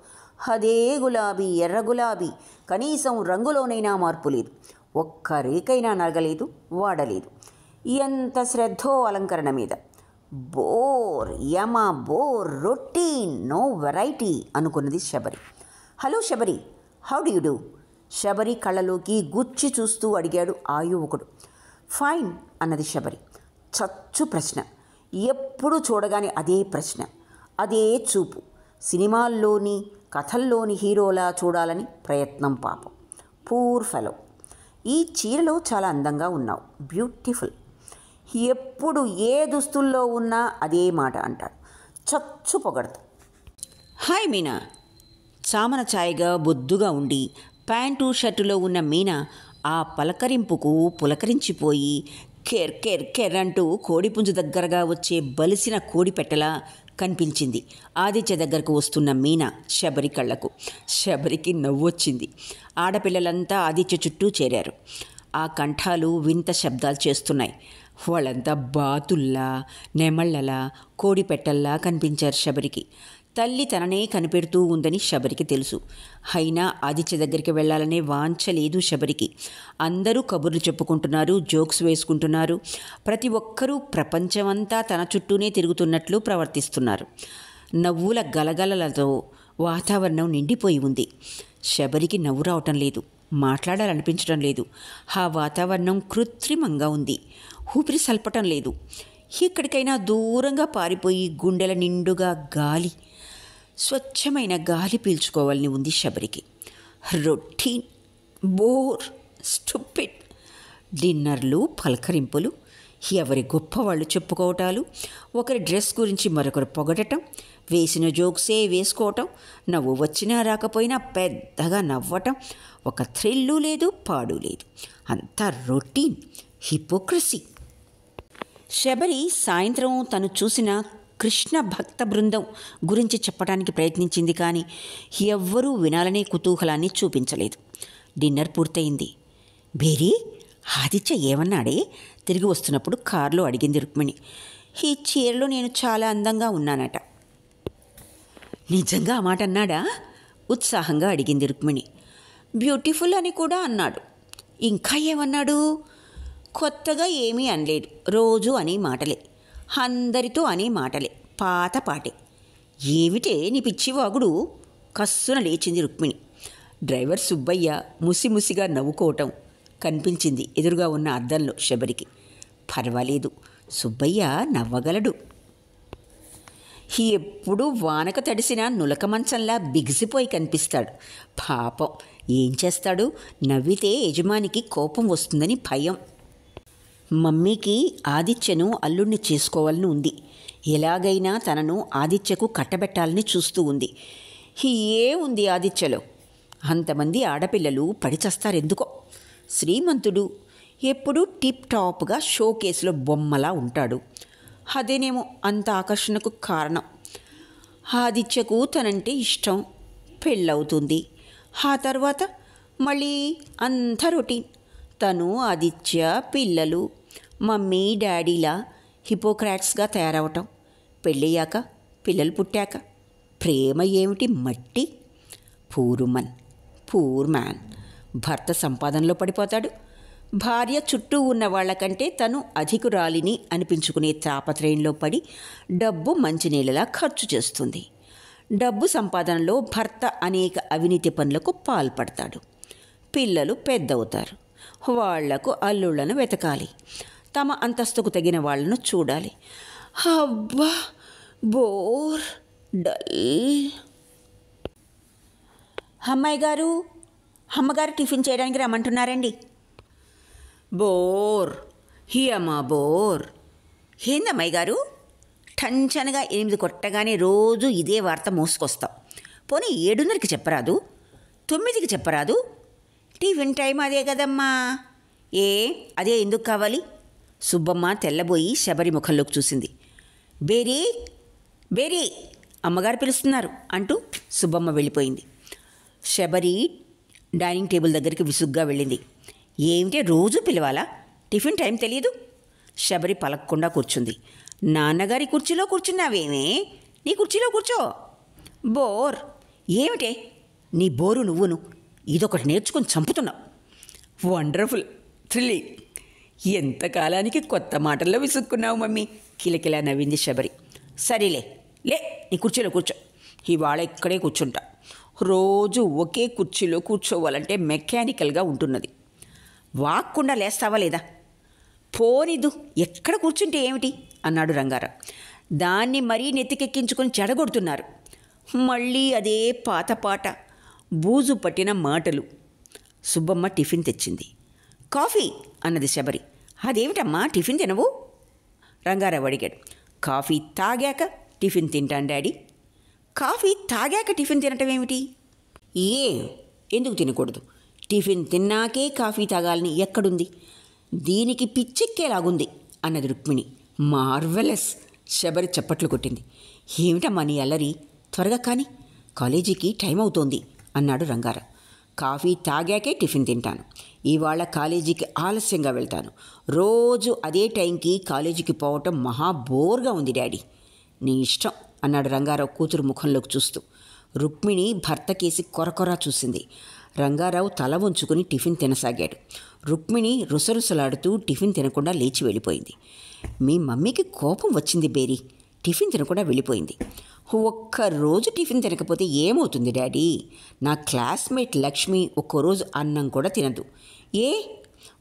అదే గులాబీ ఎర్ర గులాబీ కనీసం రంగులోనైనా మార్పు లేదు ఒక్క రేకైనా నరగలేదు వాడలేదు ఎంత శ్రద్ధో అలంకరణ మీద బోర్ యమ బోర్ రొటీన్ నో వెరైటీ అనుకున్నది Shabari hello Shabari how do you do Shabari కళ్ళలోకి గుచ్చి చూస్తూ అడిగాడు ఒకడు ఫైన్ అన్నది శబరి చచ్చు ప్రశ్న ఎప్పుడు చూడగానే అదే ప్రశ్న అదే చూపు సినిమాల్లోని కథల్లోని హీరోలా చూడాలని ప్రయత్నం పాపం పూర్ ఫెలో ఈ చీరలో చాలా అందంగా ఉన్నావు బ్యూటిఫుల్ ఎప్పుడు ఏ దుస్తుల్లో ఉన్నా అదే మాట అంటాడు చచ్చు పొగడతా హాయ్ మీనా చామన ఛాయగా బొద్దుగా ఉండి ప్యాంటు షర్టులో ఉన్న మీనా ఆ పలకరింపుకు పులకరించిపోయి కెర్ కెర్ కెర్ అంటూ కోడిపుంజు దగ్గరగా వచ్చే బలిసిన కోడి పెట్టలా కనిపించింది ఆదిత్య దగ్గరకు వస్తున్న మీనా శబరి కళ్ళకు శబరికి నవ్వొచ్చింది ఆడపిల్లలంతా ఆదిత్య చుట్టూ చేరారు ఆ కంఠాలు వింత శబ్దాలు చేస్తున్నాయి వాళ్ళంతా బాతుల్లా నెమళ్ళలా కోడిపెట్టల్లా కనిపించారు శబరికి తల్లి తననే కనిపెడుతూ ఉందని శబరికి తెలుసు అయినా ఆదిత్య దగ్గరికి వెళ్ళాలనే వాంచలేదు లేదు శబరికి అందరూ కబుర్లు చెప్పుకుంటున్నారు జోక్స్ వేసుకుంటున్నారు ప్రతి ఒక్కరూ ప్రపంచమంతా తన చుట్టూనే తిరుగుతున్నట్లు ప్రవర్తిస్తున్నారు నవ్వుల గలగలలతో వాతావరణం నిండిపోయి ఉంది శబరికి నవ్వు రావటం లేదు మాట్లాడాలనిపించడం లేదు ఆ వాతావరణం కృత్రిమంగా ఉంది ఊపిరి సల్పటం లేదు ఎక్కడికైనా దూరంగా పారిపోయి గుండెల నిండుగా గాలి స్వచ్ఛమైన గాలి పీల్చుకోవాలని ఉంది శబరికి రొటీన్ బోర్ స్టూపిడ్ డిన్నర్లు పలకరింపులు ఎవరి గొప్పవాళ్ళు చెప్పుకోవటాలు ఒకరి డ్రెస్ గురించి మరొకరు పొగడటం వేసిన జోక్సే వేసుకోవటం నవ్వు వచ్చినా రాకపోయినా పెద్దగా నవ్వటం ఒక థ్రిల్లు లేదు పాడు లేదు అంతా రొటీన్ హిపోక్రసీ శబరి సాయంత్రం తను చూసిన కృష్ణ భక్త బృందం గురించి చెప్పడానికి ప్రయత్నించింది కానీ ఎవ్వరూ వినాలనే కుతూహలాన్ని చూపించలేదు డిన్నర్ పూర్తయింది బేరీ ఆదిత్య ఏమన్నాడే తిరిగి వస్తున్నప్పుడు కారులో అడిగింది రుక్మిణి ఈ చీరలో నేను చాలా అందంగా ఉన్నానట నిజంగా ఆ మాట అన్నాడా ఉత్సాహంగా అడిగింది రుక్మిణి బ్యూటిఫుల్ అని కూడా అన్నాడు ఇంకా ఏమన్నాడు కొత్తగా ఏమీ అనలేదు రోజు అనే మాటలే అందరితో అనే మాటలే పాత పాటే ఏమిటే నీ పిచ్చివాగుడు కస్సున లేచింది రుక్మిణి డ్రైవర్ సుబ్బయ్య ముసిముసిగా నవ్వుకోవటం కనిపించింది ఎదురుగా ఉన్న అద్దంలో శబరికి పర్వాలేదు సుబ్బయ్య నవ్వగలడు ఎప్పుడు వానక తడిసిన నులక మంచంలా బిగిసిపోయి కనిపిస్తాడు పాపం ఏం చేస్తాడు నవ్వితే యజమానికి కోపం వస్తుందని భయం మమ్మీకి ఆదిత్యను అల్లుణ్ణి చేసుకోవాలని ఉంది ఎలాగైనా తనను ఆదిత్యకు కట్టబెట్టాలని చూస్తూ ఉంది ఏ ఉంది ఆదిత్యలో అంతమంది ఆడపిల్లలు పడిచస్తారెందుకో శ్రీమంతుడు ఎప్పుడూ టిప్ టాప్గా షో కేసులో బొమ్మలా ఉంటాడు అదేనేమో అంత ఆకర్షణకు కారణం ఆదిత్యకు తనంటే ఇష్టం పెళ్ళవుతుంది ఆ తర్వాత మళ్ళీ అంత రొటీన్ తను ఆదిత్య పిల్లలు మమ్మీ డాడీలా హిపోక్రాట్స్గా తయారవటం పెళ్ళయ్యాక పిల్లలు పుట్టాక ప్రేమ ఏమిటి మట్టి పూర్మన్ పూర్ మ్యాన్ భర్త సంపాదనలో పడిపోతాడు భార్య చుట్టూ ఉన్న వాళ్ళకంటే తను అధికురాలిని అనిపించుకునే తాపత్రయంలో పడి డబ్బు మంచినీళ్ళలా ఖర్చు చేస్తుంది డబ్బు సంపాదనలో భర్త అనేక అవినీతి పనులకు పాల్పడతాడు పిల్లలు పెద్దవుతారు వాళ్లకు అల్లుళ్లను వెతకాలి తమ అంతస్తుకు తగిన వాళ్ళను చూడాలి అబ్బా బోర్ డల్ అమ్మాయి గారు అమ్మగారు టిఫిన్ చేయడానికి రమ్మంటున్నారండి బోర్ అమ్మా బోర్ ఏందమ్మాయి గారు టంచనగా ఎనిమిది కొట్టగానే రోజు ఇదే వార్త మోసుకొస్తాం పోనీ ఏడున్నరకి చెప్పరాదు తొమ్మిదికి చెప్పరాదు టిఫిన్ టైం అదే కదమ్మా ఏ అదే ఎందుకు కావాలి సుబ్బమ్మ తెల్లబోయి శబరి ముఖంలోకి చూసింది బేరీ బేరీ అమ్మగారు పిలుస్తున్నారు అంటూ సుబ్బమ్మ వెళ్ళిపోయింది శబరి డైనింగ్ టేబుల్ దగ్గరికి విసుగ్గా వెళ్ళింది ఏమిటే రోజు పిలవాలా టిఫిన్ టైం తెలియదు శబరి పలక్కుండా కూర్చుంది నాన్నగారి కుర్చీలో కూర్చున్నావేమే నీ కుర్చీలో కూర్చో బోర్ ఏమిటే నీ బోరు నువ్వును ఇదొకటి నేర్చుకుని చంపుతున్నావు వండర్ఫుల్ థ్రిల్లింగ్ ఎంతకాలానికి కొత్త మాటల్లో విసుక్కున్నావు మమ్మీ కిలకిలా నవ్వింది శబరి సరేలే లే నీ కుర్చీలో కూర్చో ఇవాళ ఇక్కడే కూర్చుంటా రోజు ఒకే కుర్చీలో కూర్చోవాలంటే మెకానికల్గా ఉంటున్నది వాక్కుండా లేస్తావా లేదా పోనిదు ఎక్కడ కూర్చుంటే ఏమిటి అన్నాడు రంగారావు దాన్ని మరీ నెత్తికెక్కించుకొని చెడగొడుతున్నారు మళ్ళీ అదే పాత పాట బూజు పట్టిన మాటలు సుబ్బమ్మ టిఫిన్ తెచ్చింది కాఫీ అన్నది శబరి అదేమిటమ్మా టిఫిన్ తినవు రంగారావు అడిగాడు కాఫీ తాగాక టిఫిన్ తింటాను డాడీ కాఫీ తాగాక టిఫిన్ తినటం ఏమిటి ఏ ఎందుకు తినకూడదు టిఫిన్ తిన్నాకే కాఫీ తాగాలని ఎక్కడుంది దీనికి పిచ్చెక్కేలాగుంది అన్నది రుక్మిణి మార్వెలస్ శబరి చప్పట్లు కొట్టింది ఏమిటమ్మా నీ అల్లరి త్వరగా కానీ కాలేజీకి టైం అవుతోంది అన్నాడు రంగారావు కాఫీ తాగాకే టిఫిన్ తింటాను ఇవాళ కాలేజీకి ఆలస్యంగా వెళ్తాను రోజు అదే టైంకి కాలేజీకి పోవటం మహా బోర్గా ఉంది డాడీ నీ ఇష్టం అన్నాడు రంగారావు కూతురు ముఖంలోకి చూస్తూ రుక్మిణి భర్తకేసి కొరకొర చూసింది రంగారావు తల వంచుకుని టిఫిన్ తినసాగాడు రుక్మిణి రుసరుసలాడుతూ టిఫిన్ తినకుండా లేచి వెళ్ళిపోయింది మీ మమ్మీకి కోపం వచ్చింది బేరీ టిఫిన్ తినకుండా వెళ్ళిపోయింది ఒక్కరోజు టిఫిన్ తినకపోతే ఏమవుతుంది డాడీ నా క్లాస్మేట్ లక్ష్మి ఒక్కరోజు అన్నం కూడా తినదు ఏ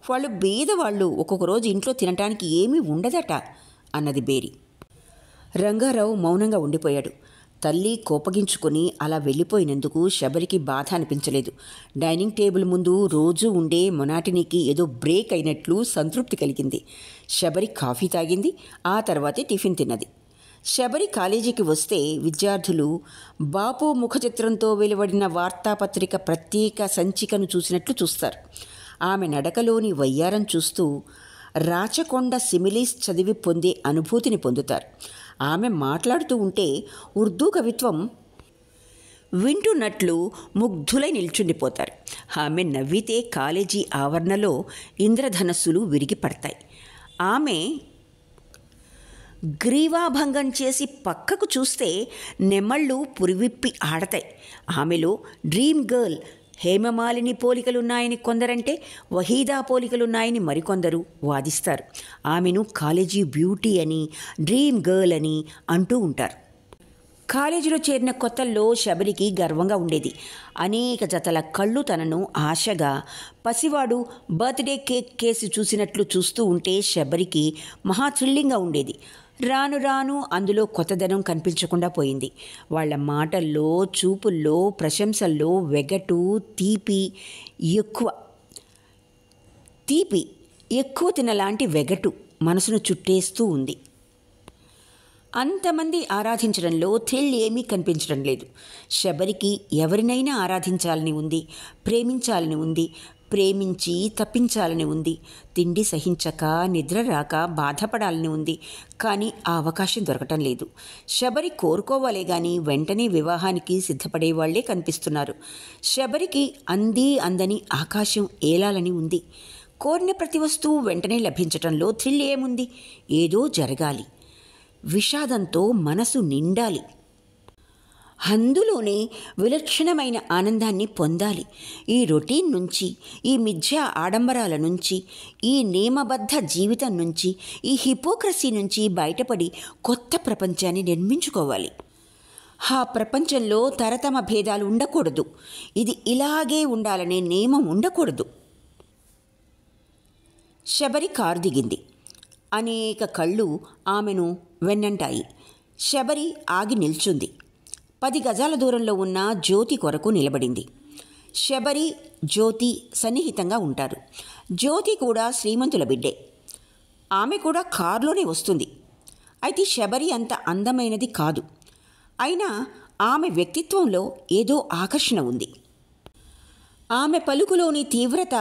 వాళ్ళు బీదవాళ్ళు ఒక్కొక్క రోజు ఇంట్లో తినటానికి ఏమీ ఉండదట అన్నది బేరి రంగారావు మౌనంగా ఉండిపోయాడు తల్లి కోపగించుకొని అలా వెళ్ళిపోయినందుకు శబరికి బాధ అనిపించలేదు డైనింగ్ టేబుల్ ముందు రోజు ఉండే మొనాటినికి ఏదో బ్రేక్ అయినట్లు సంతృప్తి కలిగింది శబరి కాఫీ తాగింది ఆ తర్వాతే టిఫిన్ తిన్నది శబరి కాలేజీకి వస్తే విద్యార్థులు బాపు ముఖచిత్రంతో వెలువడిన వార్తాపత్రిక ప్రత్యేక సంచికను చూసినట్లు చూస్తారు ఆమె నడకలోని వయ్యారం చూస్తూ రాచకొండ సిమిలీస్ చదివి పొందే అనుభూతిని పొందుతారు ఆమె మాట్లాడుతూ ఉంటే ఉర్దూ కవిత్వం వింటున్నట్లు ముగ్ధులై నిల్చుండిపోతారు ఆమె నవ్వితే కాలేజీ ఆవరణలో ఇంద్రధనస్సులు విరిగి పడతాయి ఆమె గ్రీవాభంగం చేసి పక్కకు చూస్తే నెమళ్ళు పురివిప్పి ఆడతాయి ఆమెలో డ్రీమ్ గర్ల్ హేమమాలిని పోలికలున్నాయని కొందరంటే వహీదా పోలికలున్నాయని మరికొందరు వాదిస్తారు ఆమెను కాలేజీ బ్యూటీ అని డ్రీమ్ గర్ల్ అని అంటూ ఉంటారు కాలేజీలో చేరిన కొత్తల్లో శబరికి గర్వంగా ఉండేది అనేక జతల కళ్ళు తనను ఆశగా పసివాడు బర్త్డే కేక్ కేసు చూసినట్లు చూస్తూ ఉంటే శబరికి మహా థ్రిల్లింగ్గా ఉండేది రాను రాను అందులో కొత్తదనం కనిపించకుండా పోయింది వాళ్ళ మాటల్లో చూపుల్లో ప్రశంసల్లో వెగటు తీపి ఎక్కువ తీపి ఎక్కువ తినలాంటి వెగటు మనసును చుట్టేస్తూ ఉంది అంతమంది ఆరాధించడంలో థ్రిల్ ఏమీ కనిపించడం లేదు శబరికి ఎవరినైనా ఆరాధించాలని ఉంది ప్రేమించాలని ఉంది ప్రేమించి తప్పించాలని ఉంది తిండి సహించక నిద్ర రాక బాధపడాలని ఉంది కానీ ఆ అవకాశం దొరకటం లేదు శబరి కోరుకోవాలే కానీ వెంటనే వివాహానికి సిద్ధపడే కనిపిస్తున్నారు శబరికి అంది అందని ఆకాశం ఏలాలని ఉంది కోరిన ప్రతి వస్తువు వెంటనే లభించటంలో థ్రిల్ ఏముంది ఏదో జరగాలి విషాదంతో మనసు నిండాలి అందులోనే విలక్షణమైన ఆనందాన్ని పొందాలి ఈ రొటీన్ నుంచి ఈ మిథ్యా ఆడంబరాల నుంచి ఈ నియమబద్ధ జీవితం నుంచి ఈ హిపోక్రసీ నుంచి బయటపడి కొత్త ప్రపంచాన్ని నిర్మించుకోవాలి ఆ ప్రపంచంలో తరతమ భేదాలు ఉండకూడదు ఇది ఇలాగే ఉండాలనే నియమం ఉండకూడదు శబరి కారు దిగింది అనేక కళ్ళు ఆమెను వెన్నంటాయి శబరి ఆగి నిల్చుంది పది గజాల దూరంలో ఉన్న జ్యోతి కొరకు నిలబడింది శబరి జ్యోతి సన్నిహితంగా ఉంటారు జ్యోతి కూడా శ్రీమంతుల బిడ్డే ఆమె కూడా కారులోనే వస్తుంది అయితే శబరి అంత అందమైనది కాదు అయినా ఆమె వ్యక్తిత్వంలో ఏదో ఆకర్షణ ఉంది ఆమె పలుకులోని తీవ్రత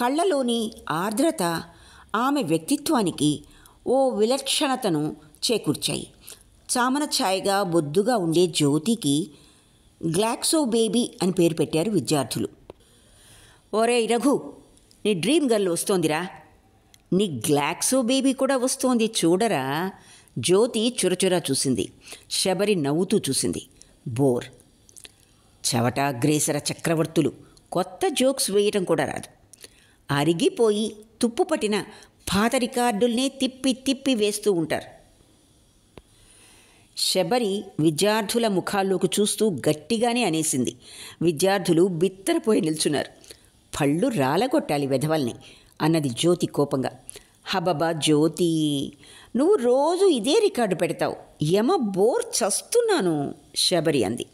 కళ్ళలోని ఆర్ద్రత ఆమె వ్యక్తిత్వానికి ఓ విలక్షణతను చేకూర్చాయి చామన ఛాయగా బొద్దుగా ఉండే జ్యోతికి గ్లాక్సో బేబీ అని పేరు పెట్టారు విద్యార్థులు ఒరే రఘు నీ డ్రీమ్ గర్ల్ వస్తోందిరా నీ గ్లాక్సో బేబీ కూడా వస్తోంది చూడరా జ్యోతి చురచురా చూసింది శబరి నవ్వుతూ చూసింది బోర్ చవట చక్రవర్తులు కొత్త జోక్స్ వేయటం కూడా రాదు అరిగిపోయి తుప్పు పట్టిన పాత రికార్డుల్నే తిప్పి తిప్పి వేస్తూ ఉంటారు శబరి విద్యార్థుల ముఖాల్లోకి చూస్తూ గట్టిగానే అనేసింది విద్యార్థులు బిత్తరపోయి నిల్చున్నారు పళ్ళు రాలగొట్టాలి వెధవల్ని అన్నది జ్యోతి కోపంగా హబబా జ్యోతి నువ్వు రోజు ఇదే రికార్డు పెడతావు యమ బోర్ చస్తున్నాను శబరి అంది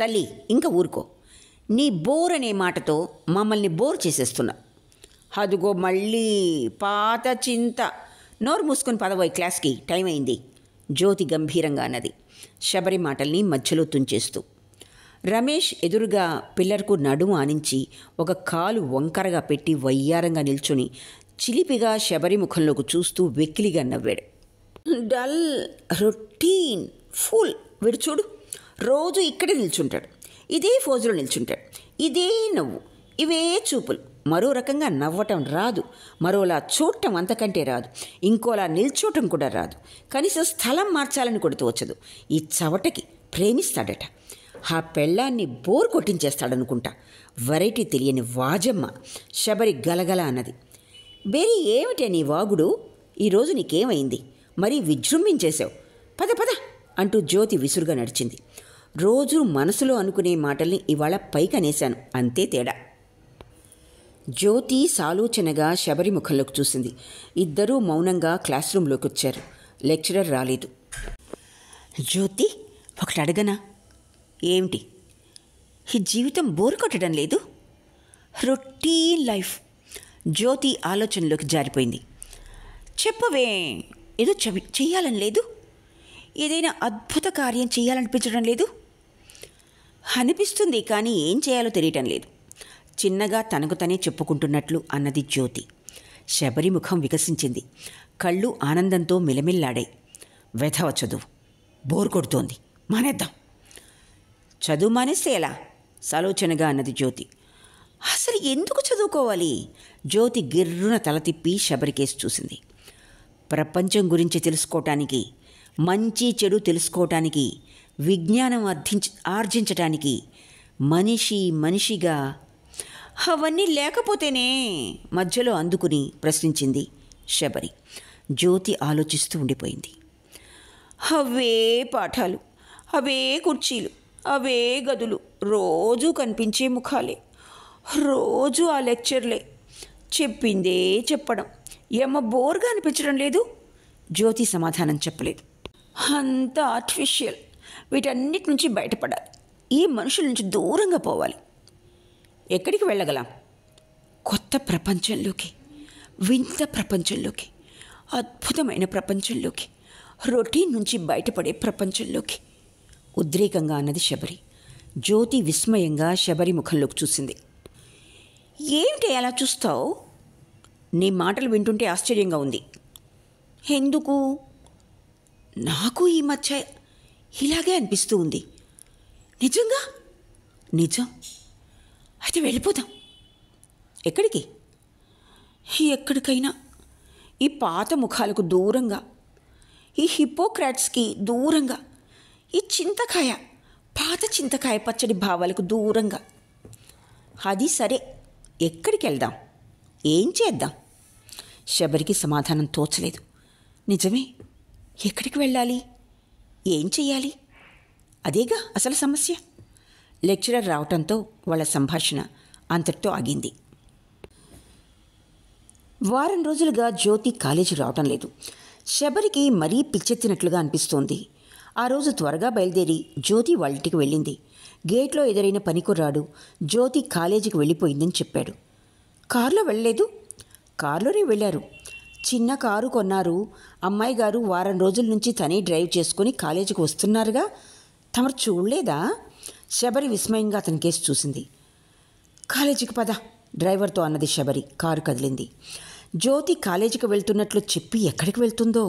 తల్లి ఇంకా ఊరుకో నీ బోర్ అనే మాటతో మమ్మల్ని బోర్ చేసేస్తున్నా అదుగో మళ్ళీ పాత చింత నోరు మూసుకొని పదవోయ్ క్లాస్కి టైం అయింది జ్యోతి గంభీరంగా అన్నది శబరి మాటల్ని మధ్యలో తుంచేస్తూ రమేష్ ఎదురుగా పిల్లర్కు నడుము ఆనించి ఒక కాలు వంకరగా పెట్టి వయ్యారంగా నిల్చుని చిలిపిగా శబరి ముఖంలోకి చూస్తూ వెక్కిలిగా నవ్వాడు డల్ రొటీన్ ఫుల్ వీడు చూడు రోజు ఇక్కడే నిల్చుంటాడు ఇదే ఫోజులో నిల్చుంటాడు ఇదే నవ్వు ఇవే చూపులు మరో రకంగా నవ్వటం రాదు మరోలా చూడటం అంతకంటే రాదు ఇంకోలా నిల్చోటం కూడా రాదు కనీసం స్థలం మార్చాలని కూడా తోచదు ఈ చవటకి ప్రేమిస్తాడట ఆ పెళ్ళాన్ని బోర్ కొట్టించేస్తాడనుకుంటా వెరైటీ తెలియని వాజమ్మ శబరి గలగల అన్నది బేరీ ఏమిటే నీ వాగుడు ఈరోజు నీకేమైంది మరీ విజృంభించేశావు పద పద అంటూ జ్యోతి విసురుగా నడిచింది రోజు మనసులో అనుకునే మాటల్ని ఇవాళ పైకనేశాను అంతే తేడా జ్యోతి సాలోచనగా శబరి ముఖంలోకి చూసింది ఇద్దరూ మౌనంగా క్లాస్ రూమ్లోకి వచ్చారు లెక్చరర్ రాలేదు జ్యోతి ఒకటి అడగనా ఏమిటి ఈ జీవితం బోర్ కొట్టడం లేదు రొటీన్ లైఫ్ జ్యోతి ఆలోచనలోకి జారిపోయింది చెప్పవే ఏదో చెయ్యాలని లేదు ఏదైనా అద్భుత కార్యం చేయాలనిపించడం లేదు అనిపిస్తుంది కానీ ఏం చేయాలో తెలియటం లేదు చిన్నగా తనకు తనే చెప్పుకుంటున్నట్లు అన్నది జ్యోతి శబరి ముఖం వికసించింది కళ్ళు ఆనందంతో మిలమిల్లాడే వెధవ చదువు బోర్ కొడుతోంది మానేద్దాం చదువు మానేస్తే ఎలా సలోచనగా అన్నది జ్యోతి అసలు ఎందుకు చదువుకోవాలి జ్యోతి గిర్రున తల తిప్పి శబరికేసి చూసింది ప్రపంచం గురించి తెలుసుకోవటానికి మంచి చెడు తెలుసుకోవటానికి విజ్ఞానం అర్థించ ఆర్జించటానికి మనిషి మనిషిగా అవన్నీ లేకపోతేనే మధ్యలో అందుకుని ప్రశ్నించింది శబరి జ్యోతి ఆలోచిస్తూ ఉండిపోయింది అవే పాఠాలు అవే కుర్చీలు అవే గదులు రోజూ కనిపించే ముఖాలే రోజు ఆ లెక్చర్లే చెప్పిందే చెప్పడం ఏమ బోర్గా అనిపించడం లేదు జ్యోతి సమాధానం చెప్పలేదు అంత ఆర్టిఫిషియల్ వీటన్నిటి నుంచి బయటపడాలి ఈ మనుషుల నుంచి దూరంగా పోవాలి ఎక్కడికి వెళ్ళగలం కొత్త ప్రపంచంలోకి వింత ప్రపంచంలోకి అద్భుతమైన ప్రపంచంలోకి రొటీన్ నుంచి బయటపడే ప్రపంచంలోకి ఉద్రేకంగా అన్నది శబరి జ్యోతి విస్మయంగా శబరి ముఖంలోకి చూసింది ఏమిటి అలా చూస్తావు నీ మాటలు వింటుంటే ఆశ్చర్యంగా ఉంది ఎందుకు నాకు ఈ మధ్య ఇలాగే అనిపిస్తూ ఉంది నిజంగా నిజం అయితే వెళ్ళిపోదాం ఎక్కడికి ఎక్కడికైనా ఈ పాత ముఖాలకు దూరంగా ఈ హిపోక్రాట్స్కి దూరంగా ఈ చింతకాయ పాత చింతకాయ పచ్చడి భావాలకు దూరంగా అది సరే ఎక్కడికి వెళ్దాం ఏం చేద్దాం శబరికి సమాధానం తోచలేదు నిజమే ఎక్కడికి వెళ్ళాలి ఏం చేయాలి అదేగా అసలు సమస్య లెక్చరర్ రావటంతో వాళ్ళ సంభాషణ అంతటితో ఆగింది వారం రోజులుగా జ్యోతి కాలేజీ రావటం లేదు శబరికి మరీ పిచ్చెత్తినట్లుగా అనిపిస్తోంది ఆ రోజు త్వరగా బయలుదేరి జ్యోతి వాళ్ళింటికి వెళ్ళింది గేట్లో ఎదురైన పనికురాడు జ్యోతి కాలేజీకి వెళ్ళిపోయిందని చెప్పాడు కారులో వెళ్ళలేదు కారులోనే వెళ్ళారు చిన్న కారు కొన్నారు అమ్మాయి గారు వారం రోజుల నుంచి తనే డ్రైవ్ చేసుకుని కాలేజీకి వస్తున్నారుగా తమరు చూడలేదా శబరి విస్మయంగా అతని కేసు చూసింది కాలేజీకి పద డ్రైవర్తో అన్నది శబరి కారు కదిలింది జ్యోతి కాలేజీకి వెళ్తున్నట్లు చెప్పి ఎక్కడికి వెళ్తుందో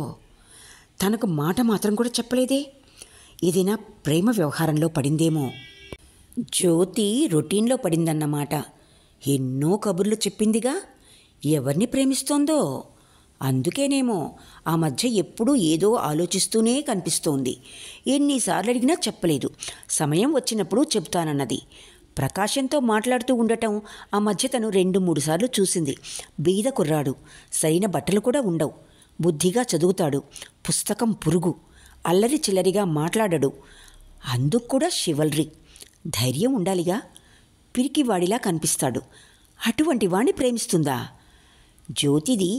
తనకు మాట మాత్రం కూడా చెప్పలేదే ఏదైనా ప్రేమ వ్యవహారంలో పడిందేమో జ్యోతి రొటీన్లో పడిందన్నమాట ఎన్నో కబుర్లు చెప్పిందిగా ఎవరిని ప్రేమిస్తోందో అందుకేనేమో ఆ మధ్య ఎప్పుడూ ఏదో ఆలోచిస్తూనే కనిపిస్తోంది ఎన్నిసార్లు అడిగినా చెప్పలేదు సమయం వచ్చినప్పుడు చెబుతానన్నది ప్రకాశంతో మాట్లాడుతూ ఉండటం ఆ మధ్య తను రెండు మూడు సార్లు చూసింది బీద కుర్రాడు సరైన బట్టలు కూడా ఉండవు బుద్ధిగా చదువుతాడు పుస్తకం పురుగు అల్లరి చిల్లరిగా మాట్లాడడు అందుకు కూడా షివల్రీ ధైర్యం ఉండాలిగా పిరికివాడిలా కనిపిస్తాడు అటువంటి వాణ్ణి ప్రేమిస్తుందా జ్యోతిది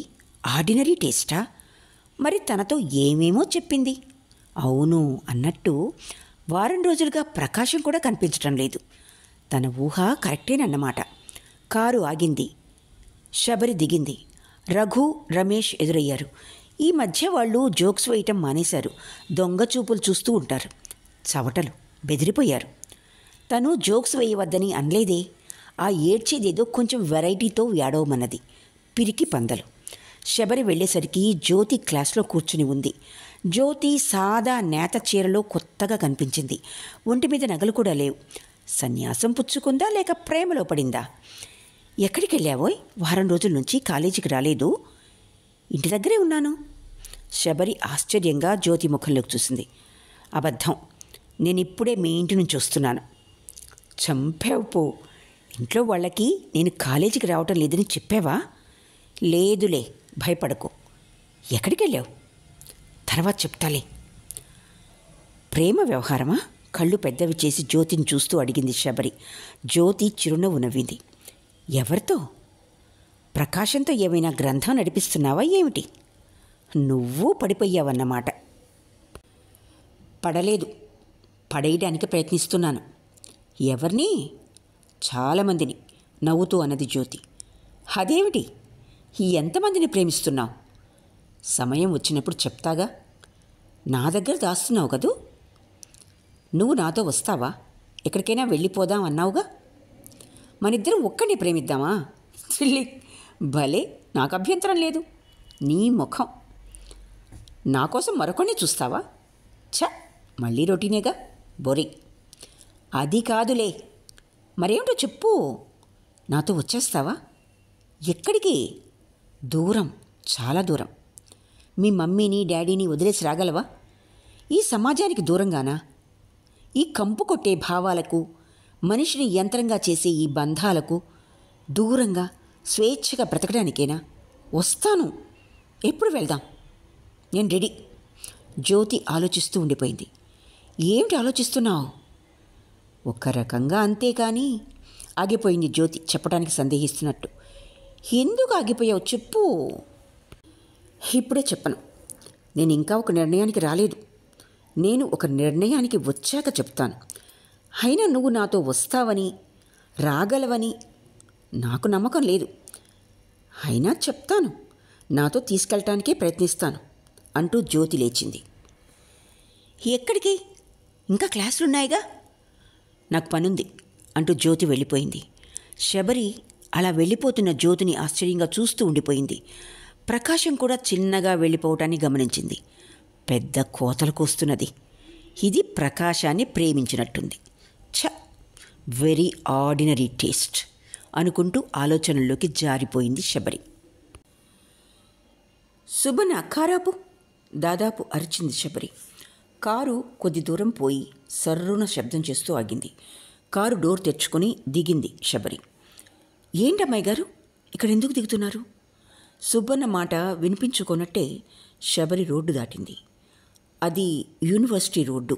ఆర్డినరీ టేస్టా మరి తనతో ఏమేమో చెప్పింది అవును అన్నట్టు వారం రోజులుగా ప్రకాశం కూడా కనిపించటం లేదు తన ఊహ కరెక్టేనన్నమాట కారు ఆగింది శబరి దిగింది రఘు రమేష్ ఎదురయ్యారు ఈ మధ్య వాళ్ళు జోక్స్ వేయటం మానేశారు దొంగ చూపులు చూస్తూ ఉంటారు చవటలు బెదిరిపోయారు తను జోక్స్ వేయవద్దని అనలేదే ఆ ఏడ్చేదేదో కొంచెం వెరైటీతో ఏడవమన్నది పిరికి పందలు శబరి వెళ్ళేసరికి జ్యోతి క్లాస్లో కూర్చుని ఉంది జ్యోతి సాదా నేత చీరలో కొత్తగా కనిపించింది ఒంటి మీద నగలు కూడా లేవు సన్యాసం పుచ్చుకుందా లేక ప్రేమలో పడిందా ఎక్కడికి వెళ్ళావోయ్ వారం రోజుల నుంచి కాలేజీకి రాలేదు ఇంటి దగ్గరే ఉన్నాను శబరి ఆశ్చర్యంగా జ్యోతి ముఖంలోకి చూసింది అబద్ధం నేను ఇప్పుడే మీ ఇంటి నుంచి వస్తున్నాను చంపావు పో ఇంట్లో వాళ్ళకి నేను కాలేజీకి రావటం లేదని చెప్పావా లేదులే భయపడకు ఎక్కడికి వెళ్ళావు తర్వాత చెప్తాలే ప్రేమ వ్యవహారమా కళ్ళు పెద్దవి చేసి జ్యోతిని చూస్తూ అడిగింది శబరి జ్యోతి చిరునవ్వు నవ్వింది ఎవరితో ప్రకాశంతో ఏమైనా గ్రంథం నడిపిస్తున్నావా ఏమిటి నువ్వు పడిపోయావన్నమాట పడలేదు పడేయడానికి ప్రయత్నిస్తున్నాను ఎవరిని చాలామందిని నవ్వుతూ అన్నది జ్యోతి అదేమిటి ఎంతమందిని ప్రేమిస్తున్నావు సమయం వచ్చినప్పుడు చెప్తాగా నా దగ్గర దాస్తున్నావు కదూ నువ్వు నాతో వస్తావా ఎక్కడికైనా వెళ్ళిపోదాం అన్నావుగా మనిద్దరం ఒక్కడిని ప్రేమిద్దామా చిల్లి భలే నాకు అభ్యంతరం లేదు నీ ముఖం నా కోసం మరొకడిని చూస్తావా ఛ మళ్ళీ రొటీనేగా బొరి అది కాదులే మరేమిటో చెప్పు నాతో వచ్చేస్తావా ఎక్కడికి దూరం చాలా దూరం మీ మమ్మీని డాడీని వదిలేసి రాగలవా ఈ సమాజానికి దూరంగానా ఈ కంపు కొట్టే భావాలకు మనిషిని యంత్రంగా చేసే ఈ బంధాలకు దూరంగా స్వేచ్ఛగా బ్రతకడానికేనా వస్తాను ఎప్పుడు వెళ్దాం నేను రెడీ జ్యోతి ఆలోచిస్తూ ఉండిపోయింది ఏమిటి ఆలోచిస్తున్నావు ఒక రకంగా అంతే కానీ ఆగిపోయింది జ్యోతి చెప్పడానికి సందేహిస్తున్నట్టు ఎందుకు ఆగిపోయావు చెప్పు ఇప్పుడే చెప్పను నేను ఇంకా ఒక నిర్ణయానికి రాలేదు నేను ఒక నిర్ణయానికి వచ్చాక చెప్తాను అయినా నువ్వు నాతో వస్తావని రాగలవని నాకు నమ్మకం లేదు అయినా చెప్తాను నాతో తీసుకెళ్ళటానికే ప్రయత్నిస్తాను అంటూ జ్యోతి లేచింది ఎక్కడికి ఇంకా క్లాసులున్నాయిగా నాకు పనుంది అంటూ జ్యోతి వెళ్ళిపోయింది శబరి అలా వెళ్ళిపోతున్న జ్యోతిని ఆశ్చర్యంగా చూస్తూ ఉండిపోయింది ప్రకాశం కూడా చిన్నగా వెళ్ళిపోవటాన్ని గమనించింది పెద్ద కోతలు కోస్తున్నది ఇది ప్రకాశాన్ని ప్రేమించినట్టుంది ఛ వెరీ ఆర్డినరీ టేస్ట్ అనుకుంటూ ఆలోచనల్లోకి జారిపోయింది శబరి శుభన కారాపు దాదాపు అరిచింది శబరి కారు కొద్ది దూరం పోయి సర్రున శబ్దం చేస్తూ ఆగింది కారు డోర్ తెచ్చుకొని దిగింది శబరి ఏంటమ్మాయి గారు ఇక్కడ ఎందుకు దిగుతున్నారు సుబ్బన్న మాట వినిపించుకున్నట్టే శబరి రోడ్డు దాటింది అది యూనివర్సిటీ రోడ్డు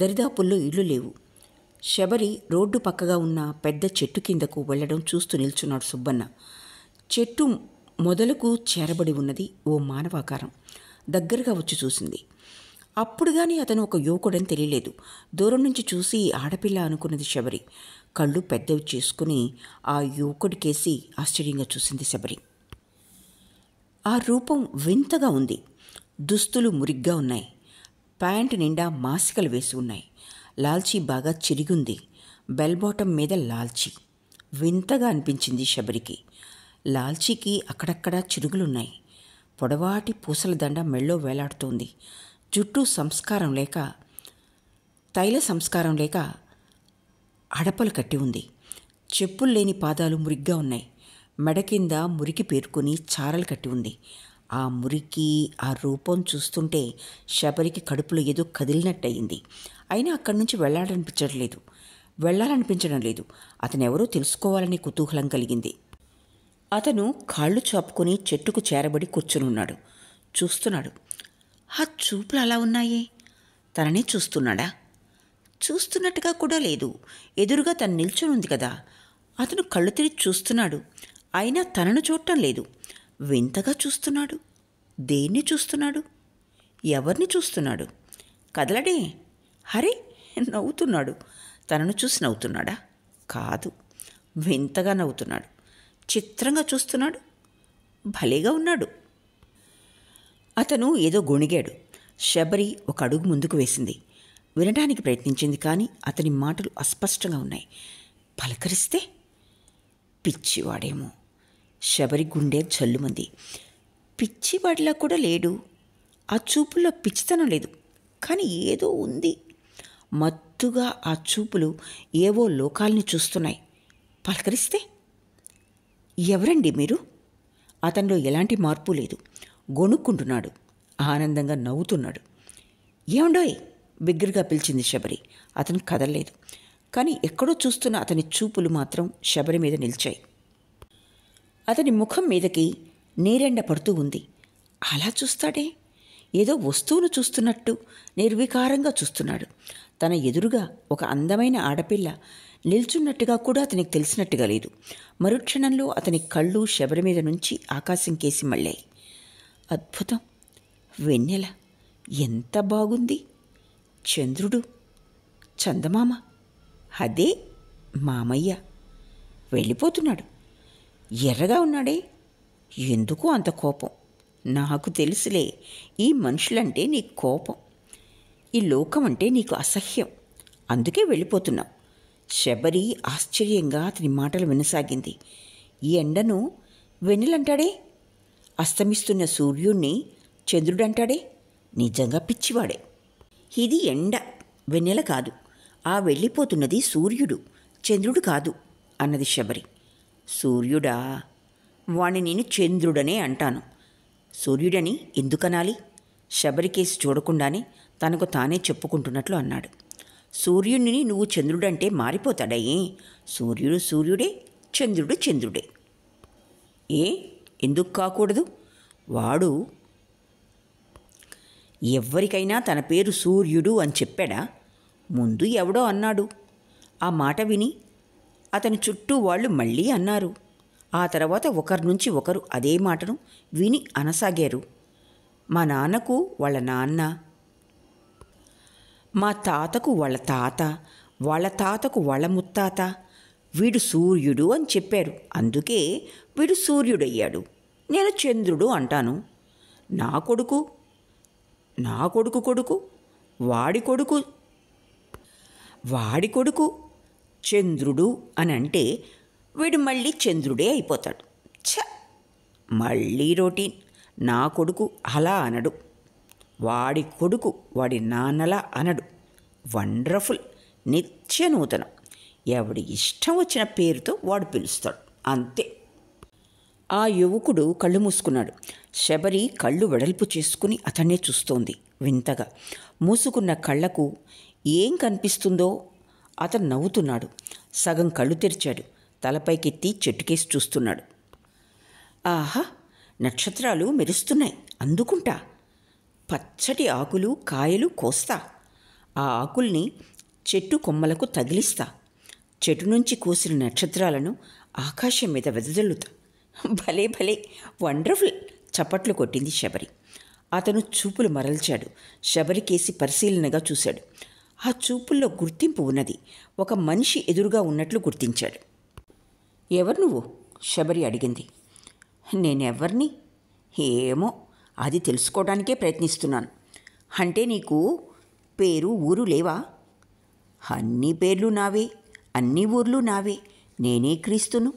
దరిదాపుల్లో ఇళ్ళు లేవు శబరి రోడ్డు పక్కగా ఉన్న పెద్ద చెట్టు కిందకు వెళ్లడం చూస్తూ నిల్చున్నాడు సుబ్బన్న చెట్టు మొదలకు చేరబడి ఉన్నది ఓ మానవాకారం దగ్గరగా వచ్చి చూసింది అప్పుడు గాని అతను ఒక యువకుడని తెలియలేదు దూరం నుంచి చూసి ఆడపిల్ల అనుకున్నది శబరి కళ్ళు పెద్దవి చేసుకుని ఆ యువకుడికేసి ఆశ్చర్యంగా చూసింది శబరి ఆ రూపం వింతగా ఉంది దుస్తులు మురిగ్గా ఉన్నాయి ప్యాంటు నిండా మాసికలు వేసి ఉన్నాయి లాల్చీ బాగా చిరిగుంది బెల్ బాటం మీద లాల్చీ వింతగా అనిపించింది శబరికి లాల్చీకి అక్కడక్కడా చిరుగులున్నాయి పొడవాటి పూసల దండ మెళ్ళో వేలాడుతోంది జుట్టు సంస్కారం లేక తైల సంస్కారం లేక అడపలు కట్టి ఉంది చెప్పులు లేని పాదాలు మురిగ్గా ఉన్నాయి మెడ కింద మురికి పేరుకొని చారలు కట్టి ఉంది ఆ మురికి ఆ రూపం చూస్తుంటే శబరికి కడుపులో ఏదో కదిలినట్టయింది అయినా అక్కడి నుంచి వెళ్ళాలనిపించడం లేదు వెళ్ళాలనిపించడం లేదు అతను ఎవరో తెలుసుకోవాలని కుతూహలం కలిగింది అతను కాళ్ళు చాపుకొని చెట్టుకు చేరబడి ఉన్నాడు చూస్తున్నాడు ఆ చూపులు అలా ఉన్నాయి తనని చూస్తున్నాడా చూస్తున్నట్టుగా కూడా లేదు ఎదురుగా తను నిల్చొని ఉంది కదా అతను కళ్ళు తిరిగి చూస్తున్నాడు అయినా తనను చూడటం లేదు వింతగా చూస్తున్నాడు దేన్ని చూస్తున్నాడు ఎవరిని చూస్తున్నాడు కదలడే హరే నవ్వుతున్నాడు తనను చూసి నవ్వుతున్నాడా కాదు వింతగా నవ్వుతున్నాడు చిత్రంగా చూస్తున్నాడు భలేగా ఉన్నాడు అతను ఏదో గొణిగాడు శబరి ఒక అడుగు ముందుకు వేసింది వినడానికి ప్రయత్నించింది కానీ అతని మాటలు అస్పష్టంగా ఉన్నాయి పలకరిస్తే పిచ్చివాడేమో శబరి గుండె జల్లుమంది పిచ్చివాడిలా కూడా లేడు ఆ చూపుల్లో పిచ్చితనం లేదు కానీ ఏదో ఉంది మత్తుగా ఆ చూపులు ఏవో లోకాల్ని చూస్తున్నాయి పలకరిస్తే ఎవరండి మీరు అతనిలో ఎలాంటి మార్పు లేదు గొణుక్కుంటున్నాడు ఆనందంగా నవ్వుతున్నాడు ఏమండోయ్ బిగ్గరగా పిలిచింది శబరి అతను కదలలేదు కానీ ఎక్కడో చూస్తున్న అతని చూపులు మాత్రం శబరి మీద నిలిచాయి అతని ముఖం మీదకి నీరెండ పడుతూ ఉంది అలా చూస్తాడే ఏదో వస్తువును చూస్తున్నట్టు నిర్వికారంగా చూస్తున్నాడు తన ఎదురుగా ఒక అందమైన ఆడపిల్ల నిల్చున్నట్టుగా కూడా అతనికి తెలిసినట్టుగా లేదు మరుక్షణంలో అతని కళ్ళు శబరి మీద నుంచి ఆకాశం కేసి మళ్ళాయి అద్భుతం వెన్నెల ఎంత బాగుంది చంద్రుడు చందమామ అదే మామయ్య వెళ్ళిపోతున్నాడు ఎర్రగా ఉన్నాడే ఎందుకు అంత కోపం నాకు తెలుసులే ఈ మనుషులంటే నీకు కోపం ఈ లోకం అంటే నీకు అసహ్యం అందుకే వెళ్ళిపోతున్నావు శబరి ఆశ్చర్యంగా అతని మాటలు వినసాగింది ఈ ఎండను వెన్నెలంటాడే అస్తమిస్తున్న సూర్యుణ్ణి చంద్రుడంటాడే నిజంగా పిచ్చివాడే ఇది ఎండ వెన్నెల కాదు ఆ వెళ్ళిపోతున్నది సూర్యుడు చంద్రుడు కాదు అన్నది శబరి సూర్యుడా వాణ్ణి నేను చంద్రుడనే అంటాను సూర్యుడని ఎందుకనాలి శబరికేసి చూడకుండానే తనకు తానే చెప్పుకుంటున్నట్లు అన్నాడు సూర్యుడిని నువ్వు చంద్రుడంటే మారిపోతాడయ్యే సూర్యుడు సూర్యుడే చంద్రుడు చంద్రుడే ఏ ఎందుకు కాకూడదు వాడు ఎవరికైనా తన పేరు సూర్యుడు అని చెప్పాడా ముందు ఎవడో అన్నాడు ఆ మాట విని అతని చుట్టూ వాళ్ళు మళ్ళీ అన్నారు ఆ తర్వాత ఒకరి నుంచి ఒకరు అదే మాటను విని అనసాగారు మా నాన్నకు వాళ్ళ నాన్న మా తాతకు వాళ్ళ తాత వాళ్ళ తాతకు వాళ్ళ ముత్తాత వీడు సూర్యుడు అని చెప్పారు అందుకే వీడు సూర్యుడయ్యాడు నేను చంద్రుడు అంటాను నా కొడుకు నా కొడుకు కొడుకు వాడి కొడుకు వాడి కొడుకు చంద్రుడు అని అంటే వీడు మళ్ళీ చంద్రుడే అయిపోతాడు ఛ మళ్ళీ రోటీన్ నా కొడుకు అలా అనడు వాడి కొడుకు వాడి నాన్నలా అనడు వండర్ఫుల్ నిత్య నూతనం ఎవడి ఇష్టం వచ్చిన పేరుతో వాడు పిలుస్తాడు అంతే ఆ యువకుడు కళ్ళు మూసుకున్నాడు శబరి కళ్ళు వెడల్పు చేసుకుని అతన్నే చూస్తోంది వింతగా మూసుకున్న కళ్ళకు ఏం కనిపిస్తుందో అతను నవ్వుతున్నాడు సగం కళ్ళు తెరిచాడు తలపైకెత్తి చెట్టుకేసి చూస్తున్నాడు ఆహా నక్షత్రాలు మెరుస్తున్నాయి అందుకుంటా పచ్చటి ఆకులు కాయలు కోస్తా ఆ ఆకుల్ని చెట్టు కొమ్మలకు తగిలిస్తా చెట్టు నుంచి కోసిన నక్షత్రాలను ఆకాశం మీద వెదజల్లుతా భలే భలే వండర్ఫుల్ చప్పట్లు కొట్టింది శబరి అతను చూపులు మరల్చాడు శబరికేసి పరిశీలనగా చూశాడు ఆ చూపుల్లో గుర్తింపు ఉన్నది ఒక మనిషి ఎదురుగా ఉన్నట్లు గుర్తించాడు ఎవరు నువ్వు శబరి అడిగింది నేనెవర్ని ఏమో అది తెలుసుకోవడానికే ప్రయత్నిస్తున్నాను అంటే నీకు పేరు ఊరు లేవా అన్ని పేర్లు నావే అన్ని ఊర్లు నావే నేనే క్రీస్తును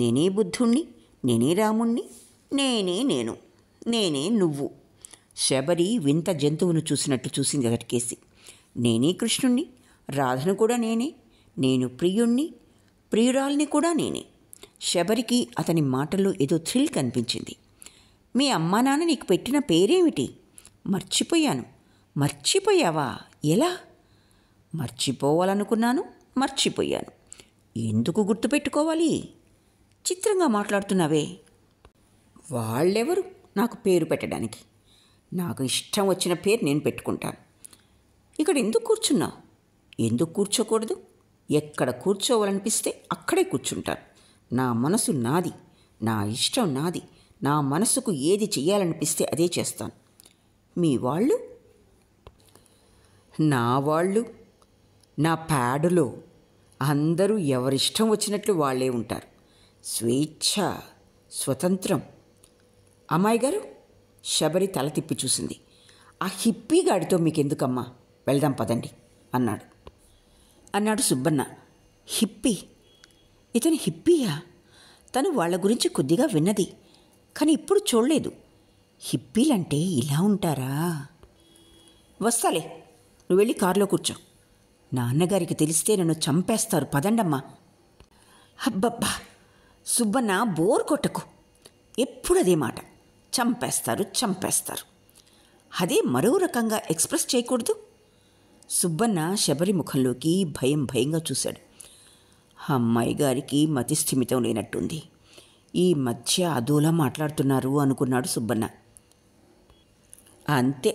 నేనే బుద్ధుణ్ణి నేనే రాముణ్ణి నేనే నేను నేనే నువ్వు శబరి వింత జంతువును చూసినట్టు చూసింది అతడికేసి నేనే కృష్ణుణ్ణి రాధను కూడా నేనే నేను ప్రియుణ్ణి ప్రియురాల్ని కూడా నేనే శబరికి అతని మాటల్లో ఏదో థ్రిల్ కనిపించింది మీ అమ్మా నాన్న నీకు పెట్టిన పేరేమిటి మర్చిపోయాను మర్చిపోయావా ఎలా మర్చిపోవాలనుకున్నాను మర్చిపోయాను ఎందుకు గుర్తుపెట్టుకోవాలి చిత్రంగా మాట్లాడుతున్నావే వాళ్ళెవరు నాకు పేరు పెట్టడానికి నాకు ఇష్టం వచ్చిన పేరు నేను పెట్టుకుంటాను ఇక్కడ ఎందుకు కూర్చున్నా ఎందుకు కూర్చోకూడదు ఎక్కడ కూర్చోవాలనిపిస్తే అక్కడే కూర్చుంటాను నా మనసు నాది నా ఇష్టం నాది నా మనసుకు ఏది చేయాలనిపిస్తే అదే చేస్తాను మీ వాళ్ళు నా వాళ్ళు నా ప్యాడులో అందరూ ఎవరిష్టం వచ్చినట్లు వాళ్ళే ఉంటారు స్వేచ్ఛ స్వతంత్రం అమ్మాయి గారు శబరి తల తిప్పి చూసింది ఆ హిప్పీ గాడితో మీకెందుకమ్మా వెళ్దాం పదండి అన్నాడు అన్నాడు సుబ్బన్న హిప్పీ ఇతను హిప్పీయా తను వాళ్ళ గురించి కొద్దిగా విన్నది కానీ ఇప్పుడు చూడలేదు హిప్పీలంటే ఇలా ఉంటారా వస్తాలే నువ్వు వెళ్ళి కారులో కూర్చో నాన్నగారికి తెలిస్తే నన్ను చంపేస్తారు పదండమ్మా అబ్బబ్బా సుబ్బన్న బోర్ కొట్టకు ఎప్పుడు అదే మాట చంపేస్తారు చంపేస్తారు అదే మరో రకంగా ఎక్స్ప్రెస్ చేయకూడదు సుబ్బన్న శబరి ముఖంలోకి భయం భయంగా చూశాడు అమ్మాయి గారికి మతి స్థిమితం లేనట్టుంది ఈ మధ్య అదోలా మాట్లాడుతున్నారు అనుకున్నాడు సుబ్బన్న అంతే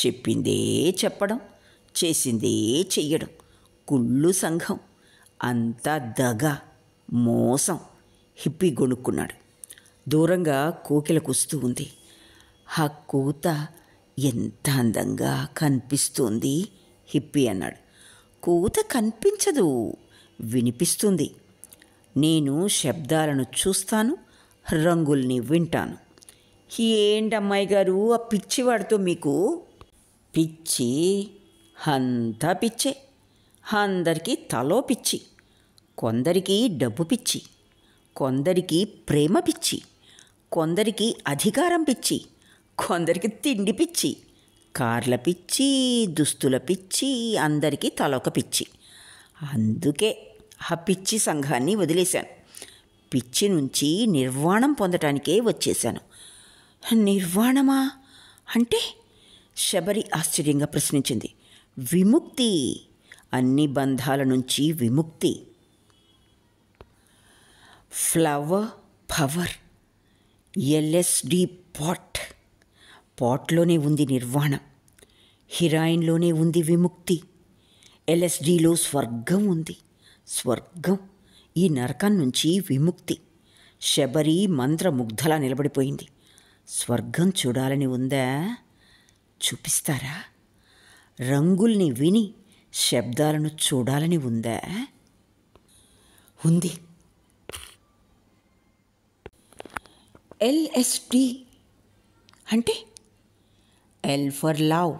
చెప్పిందే చెప్పడం చేసిందే చెయ్యడం కుళ్ళు సంఘం అంతా దగ మోసం హిప్పి గొనుక్కున్నాడు దూరంగా కోకిల కుస్తూ ఉంది ఆ కూత ఎంత అందంగా కనిపిస్తుంది హిప్పి అన్నాడు కూత కనిపించదు వినిపిస్తుంది నేను శబ్దాలను చూస్తాను రంగుల్ని వింటాను ఏంటమ్మాయి గారు ఆ పిచ్చివాడితో మీకు పిచ్చి అంతా పిచ్చే అందరికీ తలో పిచ్చి కొందరికి డబ్బు పిచ్చి కొందరికి ప్రేమ పిచ్చి కొందరికి అధికారం పిచ్చి కొందరికి తిండి పిచ్చి కార్ల పిచ్చి దుస్తుల పిచ్చి అందరికీ తలొక పిచ్చి అందుకే ఆ పిచ్చి సంఘాన్ని వదిలేశాను పిచ్చి నుంచి నిర్వాణం పొందటానికే వచ్చేశాను నిర్వాణమా అంటే శబరి ఆశ్చర్యంగా ప్రశ్నించింది విముక్తి అన్ని బంధాల నుంచి విముక్తి ఫ్లవర్ పవర్ ఎల్ఎస్డి పాట్ పాట్లోనే ఉంది నిర్వాణ హిరాయిన్లోనే ఉంది విముక్తి ఎల్ఎస్డిలో స్వర్గం ఉంది స్వర్గం ఈ నరకం నుంచి విముక్తి శబరి మంత్రముగ్ధలా నిలబడిపోయింది స్వర్గం చూడాలని ఉందా చూపిస్తారా రంగుల్ని విని శబ్దాలను చూడాలని ఉందా ఉంది ఎల్ఎస్టి అంటే L for love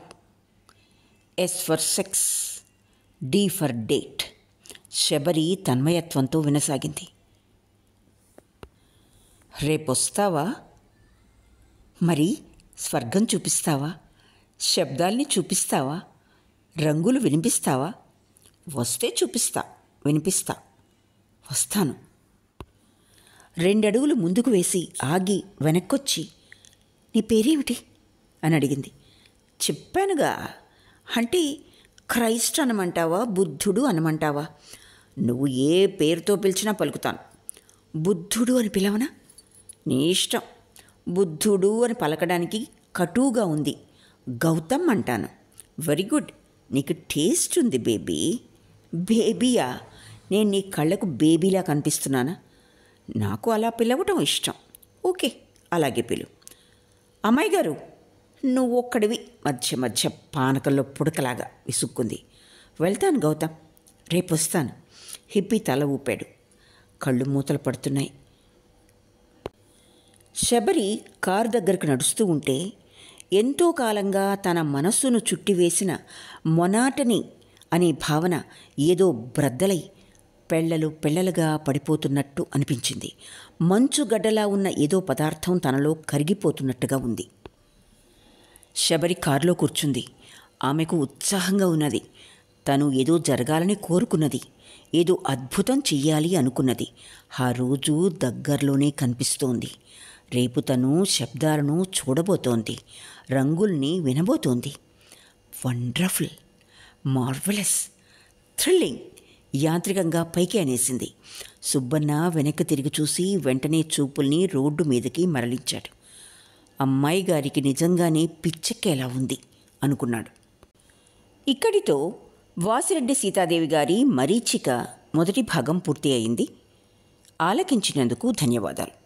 S for sex D for date Shabari తన్మయత్వంతో వినసాగింది రేపొస్తావా మరి స్వర్గం చూపిస్తావా శబ్దాల్ని చూపిస్తావా రంగులు వినిపిస్తావా వస్తే చూపిస్తా వినిపిస్తా వస్తాను రెండడుగులు ముందుకు వేసి ఆగి వెనక్కొచ్చి నీ పేరేమిటి అని అడిగింది చెప్పానుగా అంటే క్రైస్ట్ అనమంటావా బుద్ధుడు అనమంటావా నువ్వు ఏ పేరుతో పిలిచినా పలుకుతాను బుద్ధుడు అని పిలవనా నీ ఇష్టం బుద్ధుడు అని పలకడానికి కటుగా ఉంది గౌతమ్ అంటాను వెరీ గుడ్ నీకు టేస్ట్ ఉంది బేబీ బేబీయా నేను నీ కళ్ళకు బేబీలా కనిపిస్తున్నానా నాకు అలా పిలవటం ఇష్టం ఓకే అలాగే పిలు అమ్మాయి గారు నువ్వు ఒక్కడివి మధ్య మధ్య పానకంలో పుడకలాగా విసుక్కుంది వెళ్తాను గౌతమ్ రేపు వస్తాను హిప్పీ తల ఊపాడు కళ్ళు మూతలు పడుతున్నాయి శబరి కారు దగ్గరకు నడుస్తూ ఉంటే ఎంతో కాలంగా తన మనస్సును చుట్టివేసిన మొనాటని అనే భావన ఏదో బ్రద్దలై పెళ్ళలు పెళ్ళలుగా పడిపోతున్నట్టు అనిపించింది మంచు గడ్డలా ఉన్న ఏదో పదార్థం తనలో కరిగిపోతున్నట్టుగా ఉంది శబరి కారులో కూర్చుంది ఆమెకు ఉత్సాహంగా ఉన్నది తను ఏదో జరగాలని కోరుకున్నది ఏదో అద్భుతం చెయ్యాలి అనుకున్నది ఆ రోజు దగ్గరలోనే కనిపిస్తోంది రేపు తను శబ్దాలను చూడబోతోంది రంగుల్ని వినబోతోంది వండర్ఫుల్ మార్వలస్ థ్రిల్లింగ్ యాంత్రికంగా పైకి అనేసింది సుబ్బన్న వెనక్కి తిరిగి చూసి వెంటనే చూపుల్ని రోడ్డు మీదకి మరలించాడు అమ్మాయి గారికి నిజంగానే పిచ్చెక్కేలా ఉంది అనుకున్నాడు ఇక్కడితో వాసిరెడ్డి సీతాదేవి గారి మరీచిక మొదటి భాగం పూర్తి అయింది ఆలకించినందుకు ధన్యవాదాలు